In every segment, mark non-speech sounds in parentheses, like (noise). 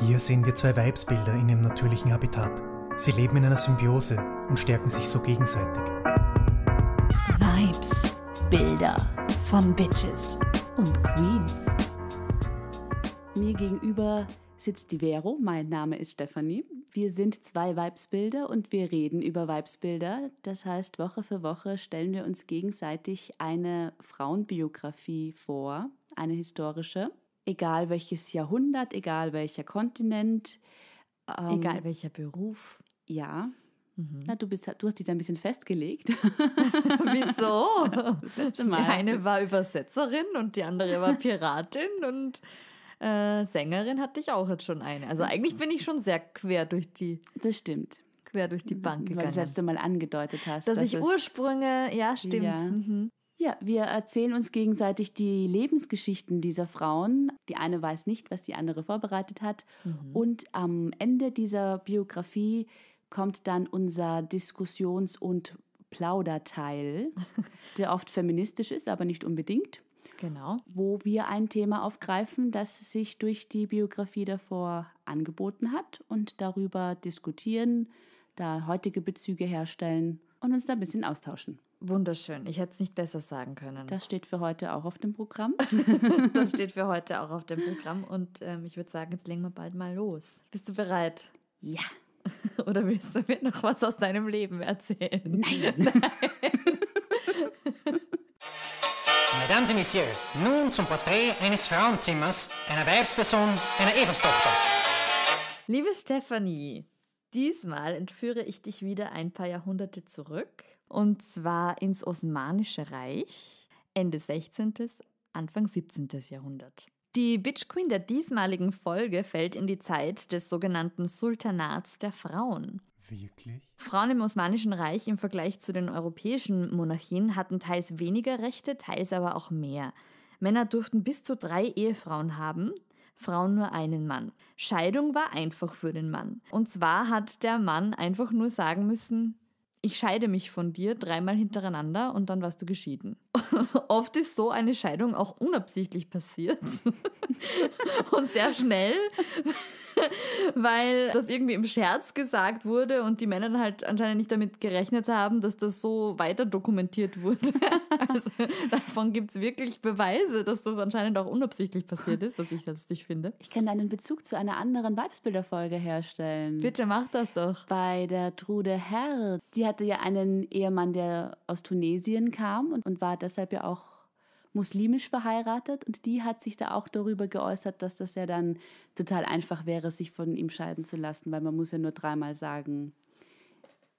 Hier sehen wir zwei Weibsbilder in ihrem natürlichen Habitat. Sie leben in einer Symbiose und stärken sich so gegenseitig. Vibes-Bilder von Bitches und Queens. Mir gegenüber sitzt die Vero, mein Name ist Stefanie. Wir sind zwei Vibesbilder und wir reden über Vibesbilder. Das heißt, Woche für Woche stellen wir uns gegenseitig eine Frauenbiografie vor, eine historische egal welches Jahrhundert, egal welcher Kontinent. Ähm, egal welcher Beruf. Ja. Mhm. Na, du, bist, halt, du hast dich da ein bisschen festgelegt. (laughs) Wieso? Das letzte Mal. Die eine war Übersetzerin und die andere war Piratin und äh, Sängerin hatte ich auch jetzt schon eine. Also eigentlich bin ich schon sehr quer durch die. Das stimmt quer durch die Bank gegangen. Weil du das letzte Mal angedeutet hast. Dass, dass ich Ursprünge, ja, stimmt. Ja. Mhm. Ja, wir erzählen uns gegenseitig die Lebensgeschichten dieser Frauen. Die eine weiß nicht, was die andere vorbereitet hat. Mhm. Und am Ende dieser Biografie kommt dann unser Diskussions- und Plauderteil, (laughs) der oft feministisch ist, aber nicht unbedingt. Genau. Wo wir ein Thema aufgreifen, das sich durch die Biografie davor angeboten hat und darüber diskutieren, da heutige Bezüge herstellen und uns da ein bisschen austauschen. Wunderschön. Ich hätte es nicht besser sagen können. Das steht für heute auch auf dem Programm. (laughs) das steht für heute auch auf dem (laughs) Programm. Und ähm, ich würde sagen, jetzt legen wir bald mal los. Bist du bereit? Ja. (laughs) Oder willst du mir noch was aus deinem Leben erzählen? Nein. Nein. Mesdames et Messieurs, nun zum Porträt eines Frauenzimmers, einer Weibsperson, einer Evenstochter. Liebe Stephanie, Diesmal entführe ich dich wieder ein paar Jahrhunderte zurück, und zwar ins Osmanische Reich, Ende 16., Anfang 17. Jahrhundert. Die Bitch Queen der diesmaligen Folge fällt in die Zeit des sogenannten Sultanats der Frauen. Wirklich? Frauen im Osmanischen Reich im Vergleich zu den europäischen Monarchien hatten teils weniger Rechte, teils aber auch mehr. Männer durften bis zu drei Ehefrauen haben, Frauen nur einen Mann. Scheidung war einfach für den Mann. Und zwar hat der Mann einfach nur sagen müssen, ich scheide mich von dir dreimal hintereinander und dann warst du geschieden. (laughs) Oft ist so eine Scheidung auch unabsichtlich passiert (laughs) und sehr schnell. (laughs) weil das irgendwie im Scherz gesagt wurde und die Männer dann halt anscheinend nicht damit gerechnet haben, dass das so weiter dokumentiert wurde. (laughs) also davon gibt es wirklich Beweise, dass das anscheinend auch unabsichtlich passiert ist, was ich lustig finde. Ich kann einen Bezug zu einer anderen Weibsbilderfolge herstellen. Bitte mach das doch. Bei der Trude Herr. Die hatte ja einen Ehemann, der aus Tunesien kam und, und war deshalb ja auch muslimisch verheiratet und die hat sich da auch darüber geäußert, dass das ja dann total einfach wäre, sich von ihm scheiden zu lassen, weil man muss ja nur dreimal sagen,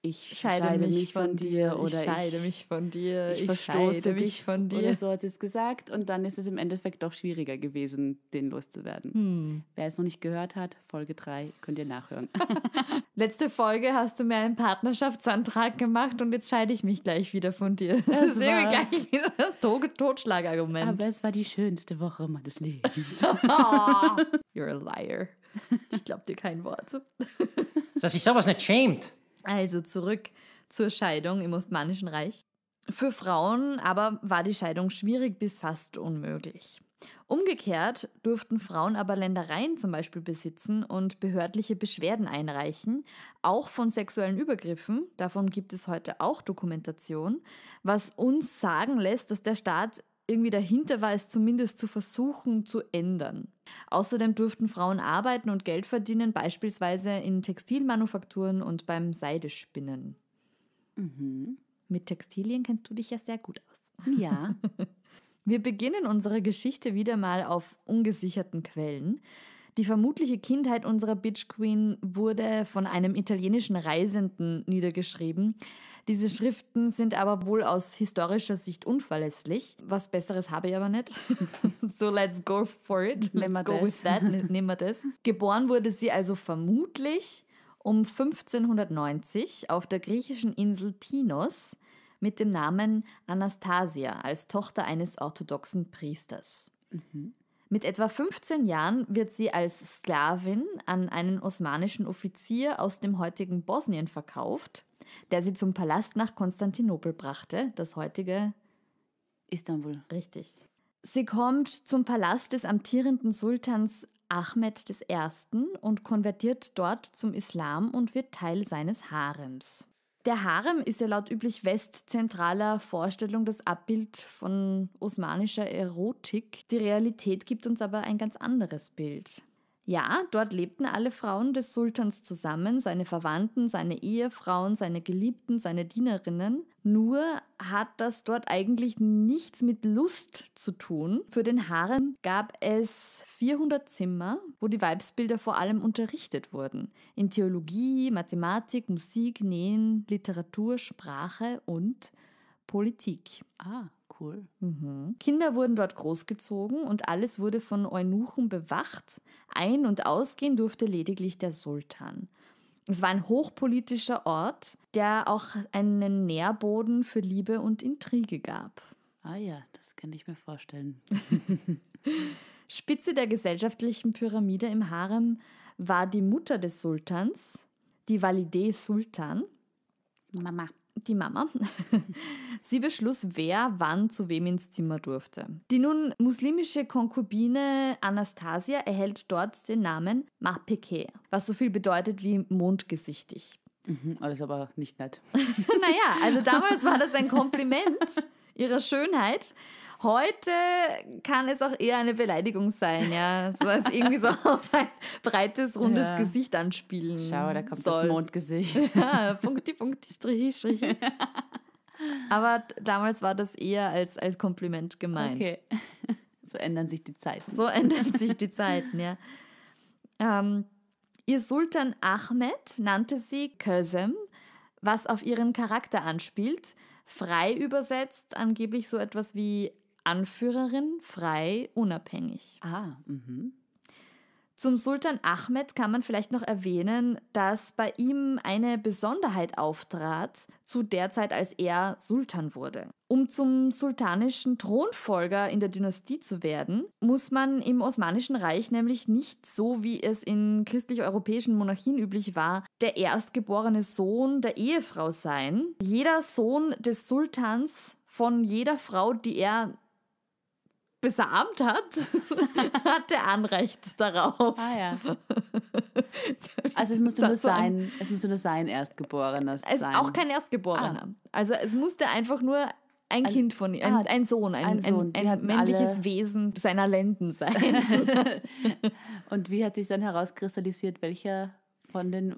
ich scheide, scheide mich, mich von, von dir oder ich scheide ich, mich von dir, ich, ich verstoße dich von dir. Oder so hat sie es gesagt und dann ist es im Endeffekt doch schwieriger gewesen, den loszuwerden. Hm. Wer es noch nicht gehört hat, Folge 3 könnt ihr nachhören. (laughs) Letzte Folge hast du mir einen Partnerschaftsantrag gemacht und jetzt scheide ich mich gleich wieder von dir. Das, das ist irgendwie gleich wieder das Totschlagargument. Aber es war die schönste Woche meines Lebens. (laughs) (laughs) you're a liar. Ich glaub dir kein Wort. Dass sich sowas nicht schämt. Also zurück zur Scheidung im Osmanischen Reich. Für Frauen aber war die Scheidung schwierig bis fast unmöglich. Umgekehrt durften Frauen aber Ländereien zum Beispiel besitzen und behördliche Beschwerden einreichen, auch von sexuellen Übergriffen, davon gibt es heute auch Dokumentation, was uns sagen lässt, dass der Staat irgendwie dahinter war, es zumindest zu versuchen zu ändern. Außerdem durften Frauen arbeiten und Geld verdienen, beispielsweise in Textilmanufakturen und beim Seidespinnen. Mhm. Mit Textilien kennst du dich ja sehr gut aus. Ja. (laughs) Wir beginnen unsere Geschichte wieder mal auf ungesicherten Quellen. Die vermutliche Kindheit unserer Bitch Queen wurde von einem italienischen Reisenden niedergeschrieben, diese Schriften sind aber wohl aus historischer Sicht unverlässlich. Was Besseres habe ich aber nicht. (laughs) so let's go for it. Let's go with that. Ne, nehmen wir das. Geboren wurde sie also vermutlich um 1590 auf der griechischen Insel Tinos mit dem Namen Anastasia als Tochter eines orthodoxen Priesters. Mhm. Mit etwa 15 Jahren wird sie als Sklavin an einen osmanischen Offizier aus dem heutigen Bosnien verkauft der sie zum Palast nach Konstantinopel brachte, das heutige Istanbul. Richtig. Sie kommt zum Palast des amtierenden Sultans Ahmed I. und konvertiert dort zum Islam und wird Teil seines Harems. Der Harem ist ja laut üblich westzentraler Vorstellung das Abbild von osmanischer Erotik. Die Realität gibt uns aber ein ganz anderes Bild. Ja, dort lebten alle Frauen des Sultans zusammen, seine Verwandten, seine Ehefrauen, seine Geliebten, seine Dienerinnen. Nur hat das dort eigentlich nichts mit Lust zu tun. Für den Harem gab es 400 Zimmer, wo die Weibsbilder vor allem unterrichtet wurden. In Theologie, Mathematik, Musik, Nähen, Literatur, Sprache und Politik. Ah cool. Mhm. Kinder wurden dort großgezogen und alles wurde von Eunuchen bewacht. Ein- und ausgehen durfte lediglich der Sultan. Es war ein hochpolitischer Ort, der auch einen Nährboden für Liebe und Intrige gab. Ah ja, das kann ich mir vorstellen. (laughs) Spitze der gesellschaftlichen Pyramide im Harem war die Mutter des Sultans, die Valide Sultan. Mama die Mama, (laughs) sie beschloss, wer wann zu wem ins Zimmer durfte. Die nun muslimische Konkubine Anastasia erhält dort den Namen Mapeke, was so viel bedeutet wie mondgesichtig. Mhm, alles aber nicht nett. (laughs) naja, also damals war das ein Kompliment (laughs) ihrer Schönheit. Heute kann es auch eher eine Beleidigung sein, ja. So als irgendwie so (laughs) auf ein breites, rundes ja. Gesicht anspielen. Schau, da kommt soll. das Mondgesicht. (laughs) Ja, Punkti, Punkti, Strich, Strich. (laughs) Aber damals war das eher als, als Kompliment gemeint. Okay. So ändern sich die Zeiten. So ändern sich die Zeiten, ja. Ähm, ihr Sultan Ahmed nannte sie Kösem, was auf ihren Charakter anspielt. Frei übersetzt angeblich so etwas wie Anführerin, frei, unabhängig. Ah, mhm. Zum Sultan Ahmed kann man vielleicht noch erwähnen, dass bei ihm eine Besonderheit auftrat, zu der Zeit, als er Sultan wurde. Um zum sultanischen Thronfolger in der Dynastie zu werden, muss man im Osmanischen Reich nämlich nicht so, wie es in christlich-europäischen Monarchien üblich war, der erstgeborene Sohn der Ehefrau sein. Jeder Sohn des Sultans von jeder Frau, die er besamt hat, (laughs) hat er Anrecht darauf. Ah ja. (laughs) Also es musste nur sein, es musste nur sein Erstgeborener sein. Es ist auch kein Erstgeborener. Ah. Also es musste einfach nur ein, ein Kind von ihm, ah, ein, Sohn, ein, ein, Sohn. ein männliches Wesen seiner Lenden sein. (laughs) Und wie hat sich dann herauskristallisiert, welcher von den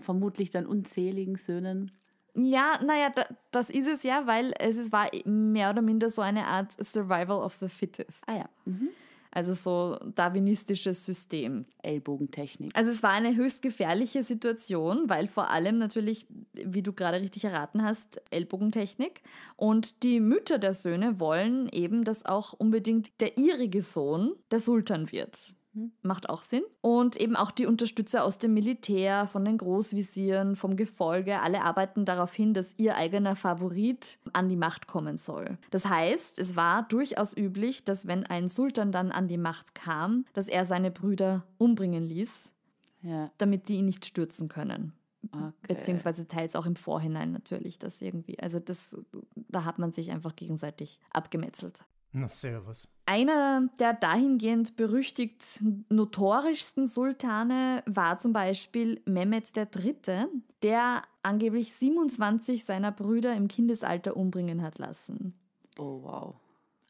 vermutlich dann unzähligen Söhnen ja, naja, da, das ist es ja, weil es ist, war mehr oder minder so eine Art Survival of the Fittest. Ah ja. Mhm. Also so darwinistisches System. Ellbogentechnik. Also es war eine höchst gefährliche Situation, weil vor allem natürlich, wie du gerade richtig erraten hast, Ellbogentechnik. Und die Mütter der Söhne wollen eben, dass auch unbedingt der ihrige Sohn der Sultan wird. Mhm. Macht auch Sinn. Und eben auch die Unterstützer aus dem Militär, von den Großvisieren, vom Gefolge, alle arbeiten darauf hin, dass ihr eigener Favorit an die Macht kommen soll. Das heißt, es war durchaus üblich, dass wenn ein Sultan dann an die Macht kam, dass er seine Brüder umbringen ließ, ja. damit die ihn nicht stürzen können. Okay. Beziehungsweise teils auch im Vorhinein natürlich dass irgendwie. Also das, da hat man sich einfach gegenseitig abgemetzelt. Na, servus. Einer der dahingehend berüchtigt notorischsten Sultane war zum Beispiel Mehmed III., der angeblich 27 seiner Brüder im Kindesalter umbringen hat lassen. Oh, wow.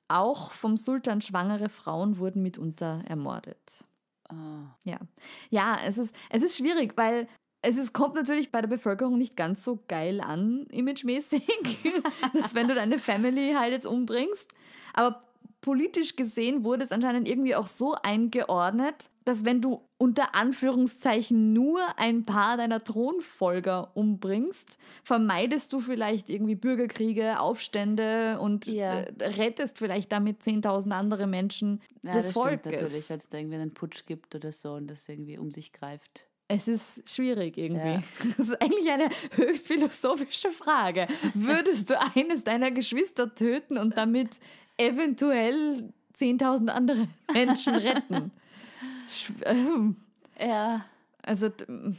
Auch vom Sultan schwangere Frauen wurden mitunter ermordet. Ah. Ja, ja es, ist, es ist schwierig, weil es ist, kommt natürlich bei der Bevölkerung nicht ganz so geil an, imagemäßig, (laughs) dass wenn du deine Family halt jetzt umbringst. Aber politisch gesehen wurde es anscheinend irgendwie auch so eingeordnet, dass wenn du unter Anführungszeichen nur ein paar deiner Thronfolger umbringst, vermeidest du vielleicht irgendwie Bürgerkriege, Aufstände und ja. Äh, rettest vielleicht damit 10.000 andere Menschen ja, des das Volkes. natürlich, wenn es da irgendwie einen Putsch gibt oder so und das irgendwie um sich greift. Es ist schwierig irgendwie. Ja. (laughs) Das ist eigentlich eine höchst philosophische Frage. Würdest du eines deiner Geschwister töten und damit eventuell 10.000 andere Menschen retten? Ähm. ja. Also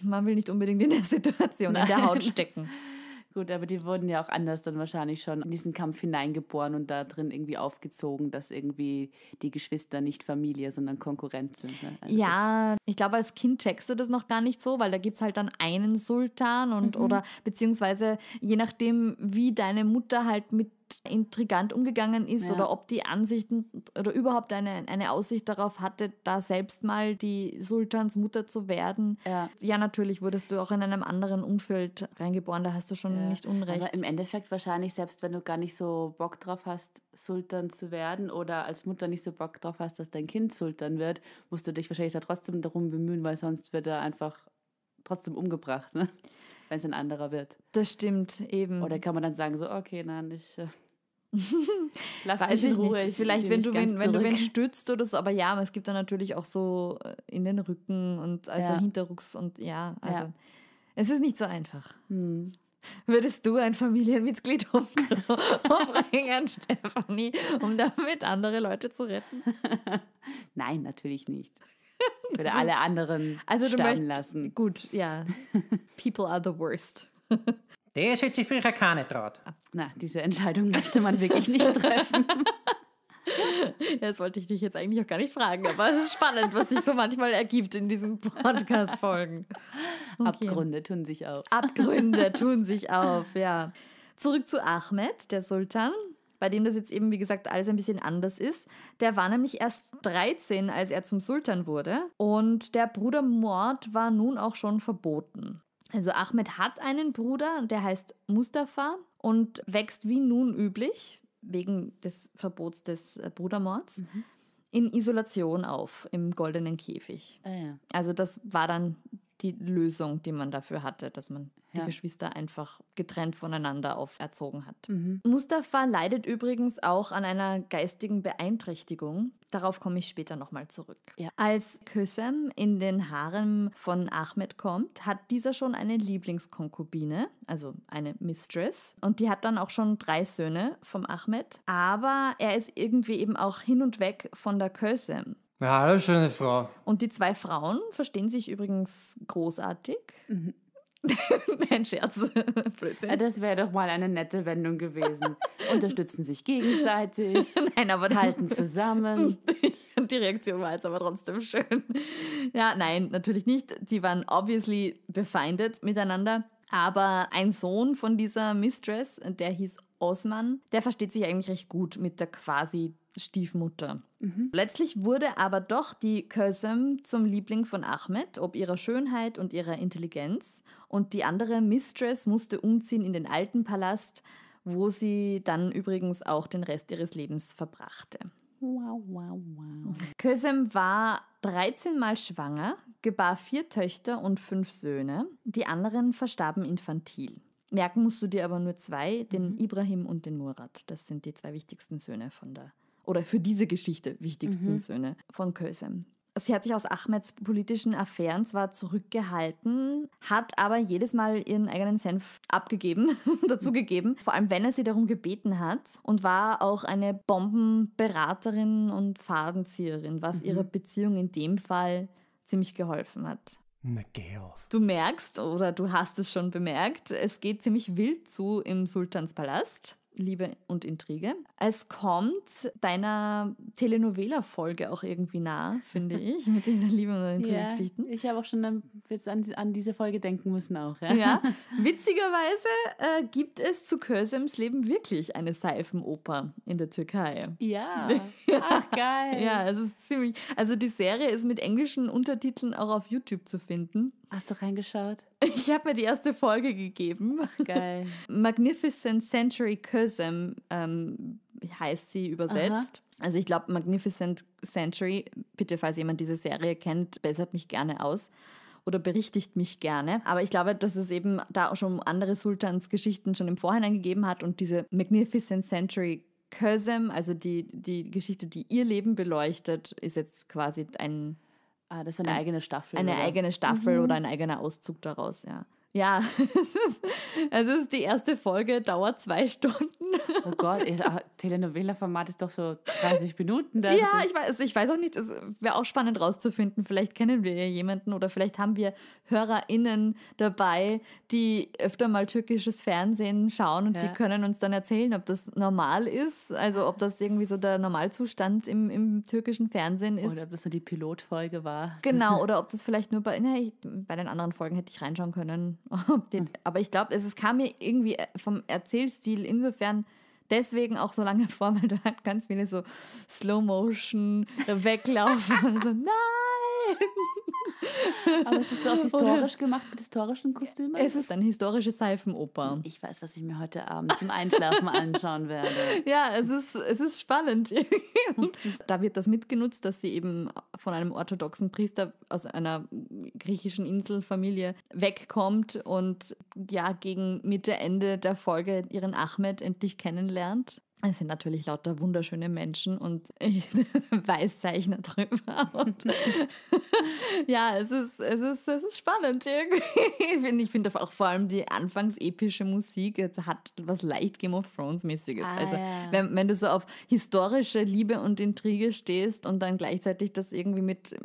man will nicht unbedingt in der Situation, Nein. in der Haut stecken. Gut, aber die wurden ja auch anders dann wahrscheinlich schon in diesen Kampf hineingeboren und da drin irgendwie aufgezogen, dass irgendwie die Geschwister nicht Familie, sondern Konkurrent sind. Ne? Also ja, ich glaube, als Kind checkst du das noch gar nicht so, weil da gibt es halt dann einen Sultan und mhm. oder beziehungsweise je nachdem, wie deine Mutter halt mit intrigant umgegangen ist ja. oder ob die Ansichten oder überhaupt eine, eine Aussicht darauf hatte, da selbst mal die Sultansmutter zu werden. Ja. ja. natürlich wurdest du auch in einem anderen Umfeld reingeboren, da hast du schon ja. nicht unrecht. Aber im Endeffekt wahrscheinlich, selbst wenn du gar nicht so Bock drauf hast, Sultan zu werden oder als Mutter nicht so Bock drauf hast, dass dein Kind Sultan wird, musst du dich wahrscheinlich da trotzdem darum bemühen, weil sonst wird er einfach trotzdem umgebracht. Ne? wenn es ein anderer wird. Das stimmt, eben. Oder kann man dann sagen, so, okay, nein, ich. Äh, (laughs) lass Weiß mich in Ruhe. Nicht. Ich Vielleicht, wenn du, wen, wenn du wen stützt oder so, aber ja, es gibt dann natürlich auch so äh, in den Rücken und also ja. Hinterrucks und ja, also ja. es ist nicht so einfach. Hm. Würdest du ein Familienmitglied umbringen, (laughs) Stefanie, um damit andere Leute zu retten? (laughs) Nein, natürlich nicht. Würde (laughs) alle anderen also sterben lassen. Gut, ja. (laughs) People are the worst. Der ist jetzt sicher keine traut. Ah, na, diese Entscheidung möchte man wirklich nicht treffen. (laughs) das wollte ich dich jetzt eigentlich auch gar nicht fragen, aber es ist spannend, was sich so manchmal ergibt in diesen Podcast-Folgen. Okay. Abgründe tun sich auf. Abgründe tun sich auf, ja. Zurück zu Ahmed, der Sultan, bei dem das jetzt eben, wie gesagt, alles ein bisschen anders ist. Der war nämlich erst 13, als er zum Sultan wurde und der Brudermord war nun auch schon verboten. Also Ahmed hat einen Bruder, der heißt Mustafa und wächst wie nun üblich, wegen des Verbots des äh, Brudermords, mhm. in Isolation auf im goldenen Käfig. Ah, ja. Also das war dann die Lösung, die man dafür hatte, dass man ja. die Geschwister einfach getrennt voneinander auferzogen hat. Mhm. Mustafa leidet übrigens auch an einer geistigen Beeinträchtigung. Darauf komme ich später nochmal zurück. Ja. Als Kösem in den Harem von Ahmed kommt, hat dieser schon eine Lieblingskonkubine, also eine Mistress. Und die hat dann auch schon drei Söhne vom Ahmed. Aber er ist irgendwie eben auch hin und weg von der Kösem. Ja, hallo, schöne Frau. Und die zwei Frauen verstehen sich übrigens großartig. Mhm. Nein, (laughs) Scherz. (laughs) Blödsinn. Das wäre doch mal eine nette Wendung gewesen. (laughs) Unterstützen sich gegenseitig. Nein, aber halten zusammen. Die Reaktion war jetzt aber trotzdem schön. Ja, nein, natürlich nicht. Die waren obviously befeindet miteinander. Aber ein Sohn von dieser Mistress, der hieß Osman, der versteht sich eigentlich recht gut mit der quasi Stiefmutter. Mhm. Plötzlich wurde aber doch die Kösem zum Liebling von Ahmed, ob ihrer Schönheit und ihrer Intelligenz. Und die andere Mistress musste umziehen in den alten Palast, wo sie dann übrigens auch den Rest ihres Lebens verbrachte. Wow, wow, wow. Kösem war 13 Mal schwanger, gebar vier Töchter und fünf Söhne. Die anderen verstarben infantil. Merken musst du dir aber nur zwei, den mhm. Ibrahim und den Murat. Das sind die zwei wichtigsten Söhne von der oder für diese Geschichte wichtigsten mhm. Söhne von Kösem. Sie hat sich aus Ahmeds politischen Affären zwar zurückgehalten, hat aber jedes Mal ihren eigenen Senf abgegeben, (laughs) dazugegeben, vor allem wenn er sie darum gebeten hat und war auch eine Bombenberaterin und Fadenzieherin, was mhm. ihrer Beziehung in dem Fall ziemlich geholfen hat. Na, geh Du merkst oder du hast es schon bemerkt, es geht ziemlich wild zu im Sultanspalast. Liebe und Intrige. Es kommt deiner Telenovela-Folge auch irgendwie nah, finde (laughs) ich, mit dieser Liebe und Intrige-Geschichten. Ja, ich habe auch schon an, jetzt an, an, diese Folge denken müssen auch. Ja, ja. (laughs) witzigerweise äh, gibt es zu Kösems Leben wirklich eine Seifenoper in der Türkei. Ja, (laughs) ach geil. ja, es ist ziemlich, also die Serie ist mit englischen Untertiteln auch auf YouTube zu finden. Hast du reingeschaut? Ich habe mir die erste Folge gegeben. Ach, geil. (laughs) Magnificent Century Cosm ähm, heißt sie übersetzt. Aha. Also ich glaube Magnificent Century, bitte falls jemand diese Serie kennt, bessert mich gerne aus oder berichtigt mich gerne. Aber ich glaube, dass es eben da auch schon andere Sultansgeschichten schon im Vorhinein gegeben hat und diese Magnificent Century Cosm, also die, die Geschichte, die ihr Leben beleuchtet, ist jetzt quasi ein Ah, das ist eine ein, eigene Staffel. Eine oder? eigene Staffel mhm. oder ein eigener Auszug daraus, ja. Ja, (laughs) es ist, es ist die erste Folge, dauert zwei Stunden. Oh Gott, ah, Telenovela-Format ist doch so 30 Minuten. Dann. Ja, ich weiß, ich weiß auch nicht, es wäre auch spannend rauszufinden. Vielleicht kennen wir ja jemanden oder vielleicht haben wir HörerInnen dabei, die öfter mal türkisches Fernsehen schauen und ja. die können uns dann erzählen, ob das normal ist, also ob das irgendwie so der Normalzustand im, im türkischen Fernsehen ist. Oder ob das so die Pilotfolge war. Genau, (laughs) oder ob das vielleicht nur bei, na, ich, bei den anderen Folgen hätte ich reinschauen können (laughs) Hm. Aber ich glaube, es, es kam mir irgendwie äh, vom Erzählstil insofern deswegen auch so lange (laughs) vor, weil du halt ganz viele so Slow-Motion äh, weglaufen und so, (laughs) nein! Aber es ist doch auf historisch gemacht mit historischen Kostümen? Es ist eine historische Seifenoper. Ich weiß, was ich mir heute Abend zum Einschlafen anschauen werde. (laughs) Ja, es ist, es ist spannend. (laughs) da wird das mitgenutzt, dass sie eben von einem orthodoxen Priester aus einer griechischen Inselfamilie wegkommt und ja gegen Mitte, Ende der Folge ihren Ahmed endlich kennenlernt. Es sind natürlich lauter wunderschöne Menschen und (laughs) Weißzeichner drüber. Und (laughs) ja, es ist, es, ist, es ist spannend irgendwie. Ich finde auch vor allem die anfangs epische Musik hat was leicht Game of Thrones-mäßiges. Ah, also, ja. wenn, wenn du so auf historische Liebe und Intrige stehst und dann gleichzeitig das irgendwie mit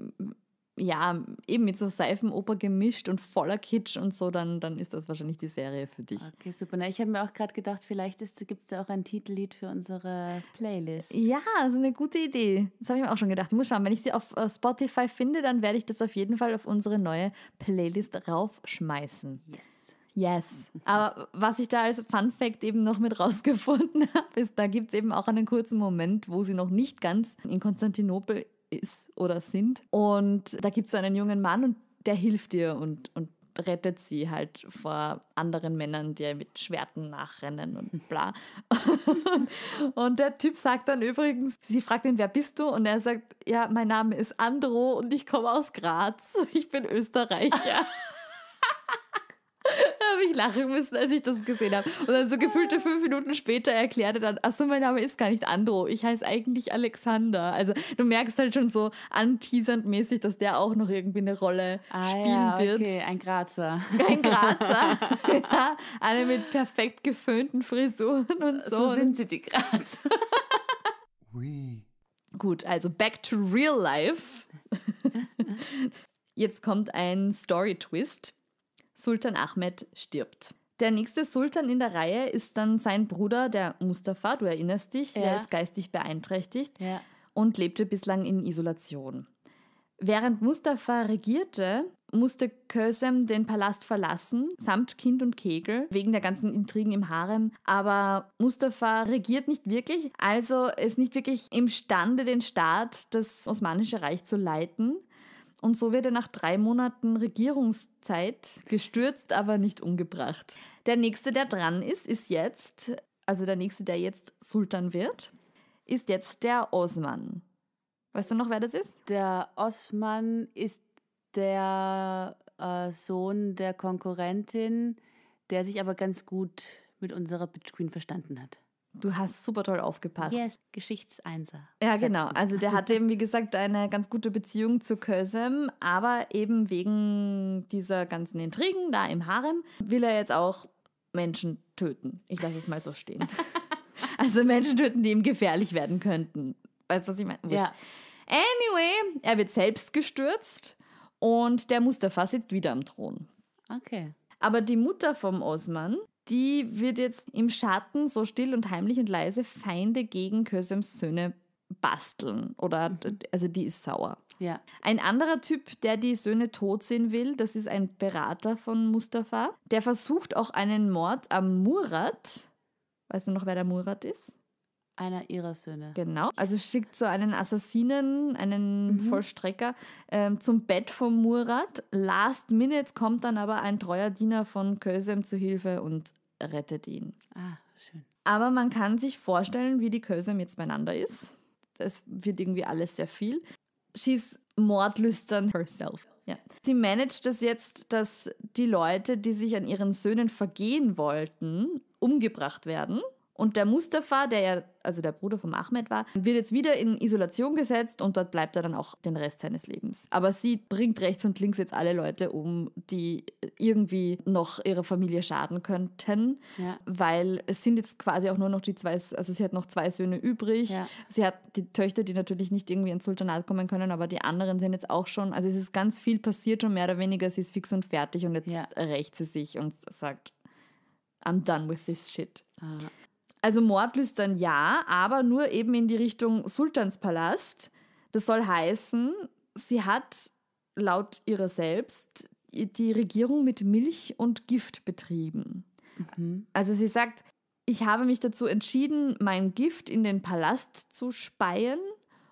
ja, eben mit so Seifenoper gemischt und voller Kitsch und so, dann, dann ist das wahrscheinlich die Serie für dich. Okay, super. Na, ich habe mir auch gerade gedacht, vielleicht gibt es da auch ein Titellied für unsere Playlist. Ja, das ist eine gute Idee. Das habe ich mir auch schon gedacht. Ich muss schauen, wenn ich sie auf äh, Spotify finde, dann werde ich das auf jeden Fall auf unsere neue Playlist raufschmeißen. Yes. Yes. Aber was ich da als Fun Fact eben noch mit rausgefunden (laughs) habe, ist, da gibt es eben auch einen kurzen Moment, wo sie noch nicht ganz in Konstantinopel ist oder sind. Und da gibt es einen jungen Mann und der hilft ihr und, und rettet sie halt vor anderen Männern, die mit Schwerten nachrennen und bla. (laughs) und der Typ sagt dann übrigens, sie fragt ihn, wer bist du? Und er sagt, ja, mein Name ist Andro und ich komme aus Graz. (laughs) Ich bin Österreicher habe ich lachen müssen, als ich das gesehen habe. Und dann so gefühlte fünf Minuten später erklärte er dann, ach so, mein Name ist gar nicht Andro, ich heiße eigentlich Alexander. Also du merkst halt schon so anteasernd mäßig, dass der auch noch irgendwie eine Rolle ah, spielen ja, okay. wird. Okay, ein Grazer. Ein Grazer. (laughs) ja, alle mit perfekt geföhnten Frisuren und so. So sind sie, die Grazer. (laughs) oui. Gut, also back to real life. (laughs) Jetzt kommt ein Story-Twist. Sultan Ahmed stirbt. Der nächste Sultan in der Reihe ist dann sein Bruder, der Mustafa, du erinnerst dich, ja. der ist geistig beeinträchtigt ja. und lebte bislang in Isolation. Während Mustafa regierte, musste Kösem den Palast verlassen, samt Kind und Kegel, wegen der ganzen Intrigen im Harem. Aber Mustafa regiert nicht wirklich, also ist nicht wirklich imstande, den Staat, das Osmanische Reich zu leiten. Und so wird er nach drei Monaten Regierungszeit gestürzt, aber nicht umgebracht. Der nächste, der dran ist, ist jetzt, also der nächste, der jetzt Sultan wird, ist jetzt der Osman. Weißt du noch, wer das ist? Der Osman ist der äh, Sohn der Konkurrentin, der sich aber ganz gut mit unserer Bitch Queen verstanden hat. Du hast super toll aufgepasst. Yes, Geschichtseinser. Ja, genau. Also der hatte eben, wie gesagt, eine ganz gute Beziehung zu Kösem, aber eben wegen dieser ganzen Intrigen da im Harem will er jetzt auch Menschen töten. Ich lasse es mal so stehen. (laughs) also Menschen töten, die ihm gefährlich werden könnten. Weißt du, was ich meine? Ja. Anyway, er wird selbst gestürzt und der Mustafa sitzt wieder am Thron. Okay. Aber die Mutter vom Osman die wird jetzt im Schatten so still und heimlich und leise Feinde gegen Kösems Söhne basteln. Oder mhm. also die ist sauer. Ja. Ein anderer Typ, der die Söhne tot sehen will, das ist ein Berater von Mustafa. Der versucht auch einen Mord am Murat. Weißt du noch, wer der Murat ist? Einer ihrer Söhne. Genau. Also schickt so einen Assassinen, einen mhm. Vollstrecker ähm, zum Bett von Murat. Last Minute kommt dann aber ein treuer Diener von Kösem zu Hilfe und rettet ihn. Ah, schön. Aber man kann sich vorstellen, wie die Köse jetzt beieinander ist. Es wird irgendwie alles sehr viel. She's mordlüstern herself. Ja. Sie managt das jetzt, dass die Leute, die sich an ihren Söhnen vergehen wollten, umgebracht werden. Und der Mustafa, der ja, also der Bruder vom Ahmed war, wird jetzt wieder in Isolation gesetzt und dort bleibt er dann auch den Rest seines Lebens. Aber sie bringt rechts und links jetzt alle Leute um, die irgendwie noch ihrer Familie schaden könnten, ja. weil es sind jetzt quasi auch nur noch die zwei, also sie hat noch zwei Söhne übrig. Ja. Sie hat die Töchter, die natürlich nicht irgendwie ins Sultanat kommen können, aber die anderen sind jetzt auch schon, also es ist ganz viel passiert und mehr oder weniger, sie ist fix und fertig und jetzt ja. rächt sie sich und sagt, I'm done with this shit. Ah. Also Mordlüstern ja, aber nur eben in die Richtung Sultanspalast. Das soll heißen, sie hat laut ihrer selbst die Regierung mit Milch und Gift betrieben. Mhm. Also sie sagt, ich habe mich dazu entschieden, mein Gift in den Palast zu speien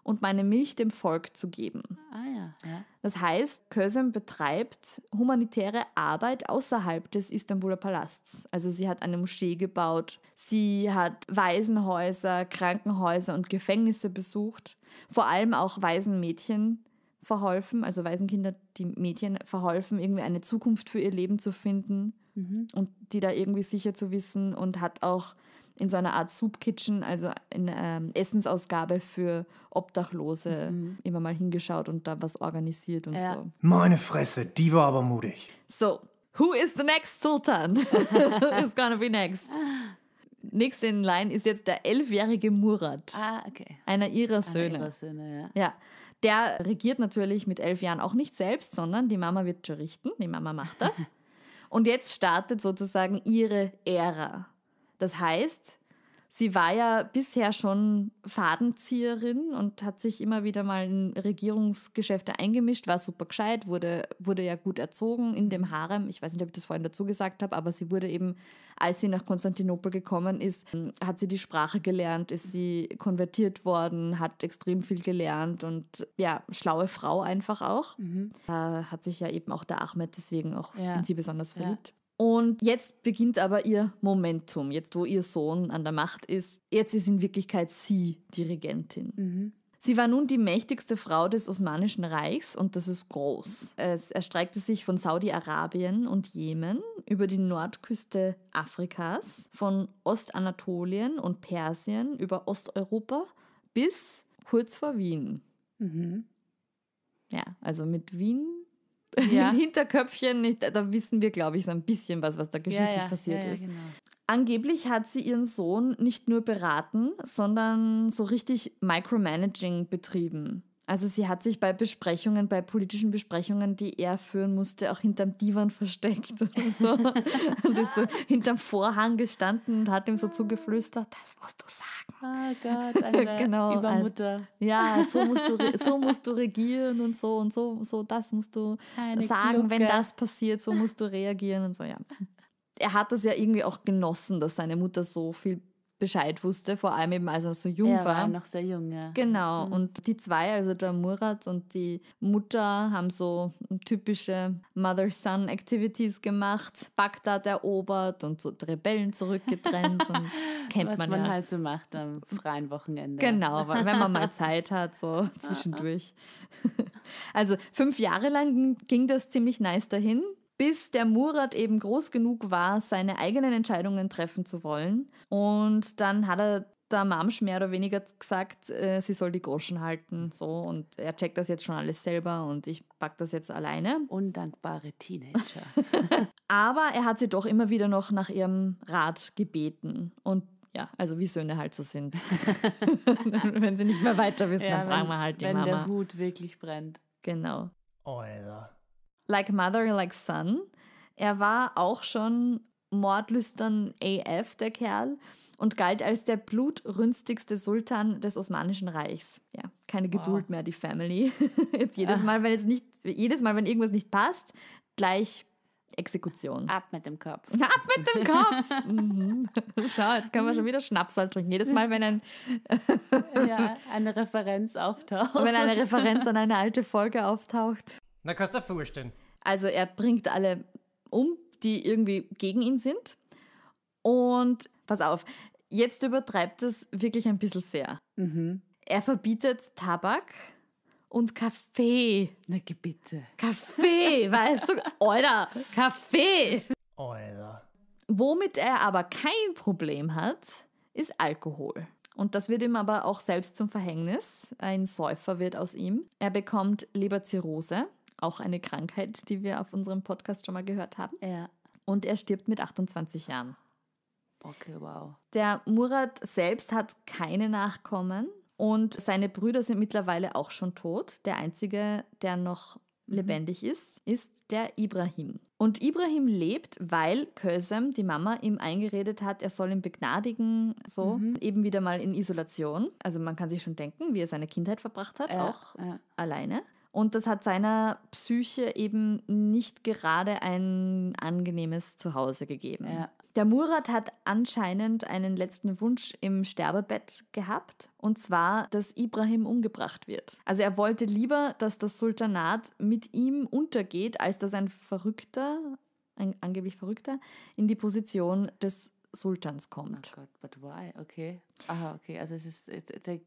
und meine Milch dem Volk zu geben. Ah ja. ja. Das heißt, Kösem betreibt humanitäre Arbeit außerhalb des Istanbuler Palasts. Also sie hat eine Moschee gebaut, sie hat Waisenhäuser, Krankenhäuser und Gefängnisse besucht, vor allem auch Waisenmädchen verholfen, also Waisenkinder, die Mädchen verholfen, irgendwie eine Zukunft für ihr Leben zu finden mhm. und die da irgendwie sicher zu wissen und hat auch in so einer Art Soup Kitchen, also in ähm, Essensausgabe für Obdachlose, mhm. immer mal hingeschaut und da was organisiert und ja. so. Meine Fresse, die war aber mutig. So, who is the next Sultan? who (laughs) is gonna be next? Nächste in Line ist jetzt der elfjährige Murat. Ah, okay. Einer ihrer Söhne. Einer ihrer Söhne, ja. ja. Der regiert natürlich mit elf Jahren auch nicht selbst, sondern die Mama wird schon richten. Die Mama macht das. (laughs) Und jetzt startet sozusagen ihre Ära. Das heißt, sie war ja bisher schon Fadenzieherin und hat sich immer wieder mal in Regierungsgeschäfte eingemischt, war super gescheit, wurde, wurde ja gut erzogen in dem Harem. Ich weiß nicht, ob ich das vorhin dazu gesagt habe, aber sie wurde eben, als sie nach Konstantinopel gekommen ist, ähm, hat sie die Sprache gelernt, ist sie konvertiert worden, hat extrem viel gelernt und ja, schlaue Frau einfach auch. Mhm. Da hat sich ja eben auch der Ahmed deswegen auch ja. in sie besonders verliebt. Ja. Und jetzt beginnt aber ihr Momentum, jetzt wo ihr Sohn an der Macht ist. Jetzt ist in Wirklichkeit sie die Regentin. Mhm. Sie war nun die mächtigste Frau des Osmanischen Reichs und das ist groß. Es erstreckte sich von Saudi-Arabien und Jemen über die Nordküste Afrikas, von Ostanatolien und Persien über Osteuropa bis kurz vor Wien. Mhm. Ja, also mit Wien (laughs) ja. im Hinterköpfchen, nicht, da wissen wir, glaube ich, so ein bisschen was, was da geschichtlich ja, ja, passiert ist. Genau. Angeblich hat sie ihren Sohn nicht nur beraten, sondern so richtig Micromanaging betrieben. Also sie hat sich bei Besprechungen, bei politischen Besprechungen, die er führen musste, auch hinterm Divan versteckt und so. (laughs) und ist so hinterm Vorhang gestanden und hat ihm so zugeflüstert, das musst du sagen. Oh Gott, eine (laughs) genau, also Übermutter. Also, ja, so musst, du, so musst du regieren und so und so, so das musst du eine sagen, Glucke. wenn das passiert, so musst du reagieren und so, ja. Er hat das ja irgendwie auch genossen, dass seine Mutter so viel Bescheid wusste, vor allem eben als er so jung er war. war noch sehr jung, ja. Genau, mhm. und die zwei, also der Murat und die Mutter, haben so typische Mother-Son-Activities gemacht, Bagdad erobert und so Rebellen zurückgetrennt und das (laughs) kennt Was man, man ja. halt so macht am freien Wochenende. Genau, wenn man mal (laughs) Zeit hat, so zwischendurch. (laughs) also fünf Jahre lang ging das ziemlich nice dahin bis der Murat eben groß genug war, seine eigenen Entscheidungen treffen zu wollen. Und dann hat er der Mamsch mehr oder weniger gesagt, äh, sie soll die Groschen halten, so und er checkt das jetzt schon alles selber und ich pack das jetzt alleine. Undankbare Teenager. (laughs) Aber er hat sie doch immer wieder noch nach ihrem Rat gebeten und ja, also wie Söhne halt so sind. (laughs) wenn sie nicht mehr weiter wissen, ja, dann fragen wir halt die wenn Mama. Wenn der Hut wirklich brennt. Genau. Alter. Like Mother, Like Son. Er war auch schon mordlüstern AF, der Kerl, und galt als der blutrünstigste Sultan des Osmanischen Reichs. Ja, keine Geduld mehr, die Family. (laughs) Jetzt jedes ah. Mal, wenn jetzt nicht, jedes Mal, wenn irgendwas nicht passt, gleich Exekution. Ab mit dem Kopf. (laughs) Ab mit dem Kopf! (laughs) Mhm. Schau, jetzt können wir schon wieder Schnapsal trinken. Jedes Mal, wenn ein ja, eine Referenz auftaucht. Wenn eine Referenz an eine alte Folge auftaucht. Na, kannst du dir vorstellen. Also er bringt alle um, die irgendwie gegen ihn sind. Und pass auf, jetzt übertreibt es wirklich ein bisschen sehr. Mhm. Er verbietet Tabak und Kaffee. Na, bitte. Kaffee, (laughs) weißt du? Alter, Kaffee. Alter. Womit er aber kein Problem hat, ist Alkohol. Und das wird ihm aber auch selbst zum Verhängnis. Ein Säufer wird aus ihm. Er bekommt Leberzirrhose auch eine Krankheit, die wir auf unserem Podcast schon mal gehört haben. Ja. Und er stirbt mit 28 Jahren. Okay, wow. Der Murat selbst hat keine Nachkommen und seine Brüder sind mittlerweile auch schon tot. Der einzige, der noch mhm. lebendig ist, ist der Ibrahim. Und Ibrahim lebt, weil Kösem, die Mama, ihm eingeredet hat, er soll ihn begnadigen, so mhm. eben wieder mal in Isolation. Also man kann sich schon denken, wie er seine Kindheit verbracht hat, ja, auch ja. alleine. Und das hat seiner Psyche eben nicht gerade ein angenehmes Zuhause gegeben. Ja. Der Murat hat anscheinend einen letzten Wunsch im Sterbebett gehabt, und zwar, dass Ibrahim umgebracht wird. Also er wollte lieber, dass das Sultanat mit ihm untergeht, als dass ein Verrückter, ein angeblich Verrückter, in die Position des Sultans kommt. Oh Gott, but why? Okay. Aha, okay. Also es ist, äh, der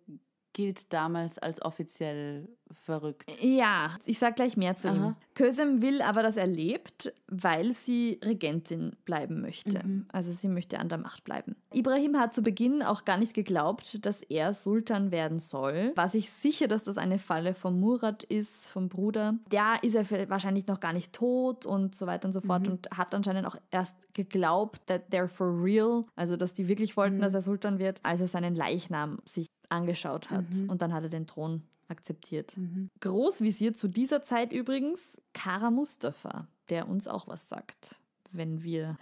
gilt damals als offiziell verrückt. Ja, ich sag gleich mehr zu Aha. ihm. Kösem will aber, dass er lebt, weil sie Regentin bleiben möchte. Mhm. Also sie möchte an der Macht bleiben. Ibrahim hat zu Beginn auch gar nicht geglaubt, dass er Sultan werden soll. War sich sicher, dass das eine Falle von Murat ist, vom Bruder. Da ist er wahrscheinlich noch gar nicht tot und so weiter und so fort mhm. und hat anscheinend auch erst geglaubt, that they're for real, also dass die wirklich wollten, mhm. dass er Sultan wird, als er seinen Leichnam sich angeschaut hat. Mhm. Und dann hat er den Thron akzeptiert. Mhm. Großvisier zu dieser Zeit übrigens Kara Mustafa, der uns auch was sagt, wenn wir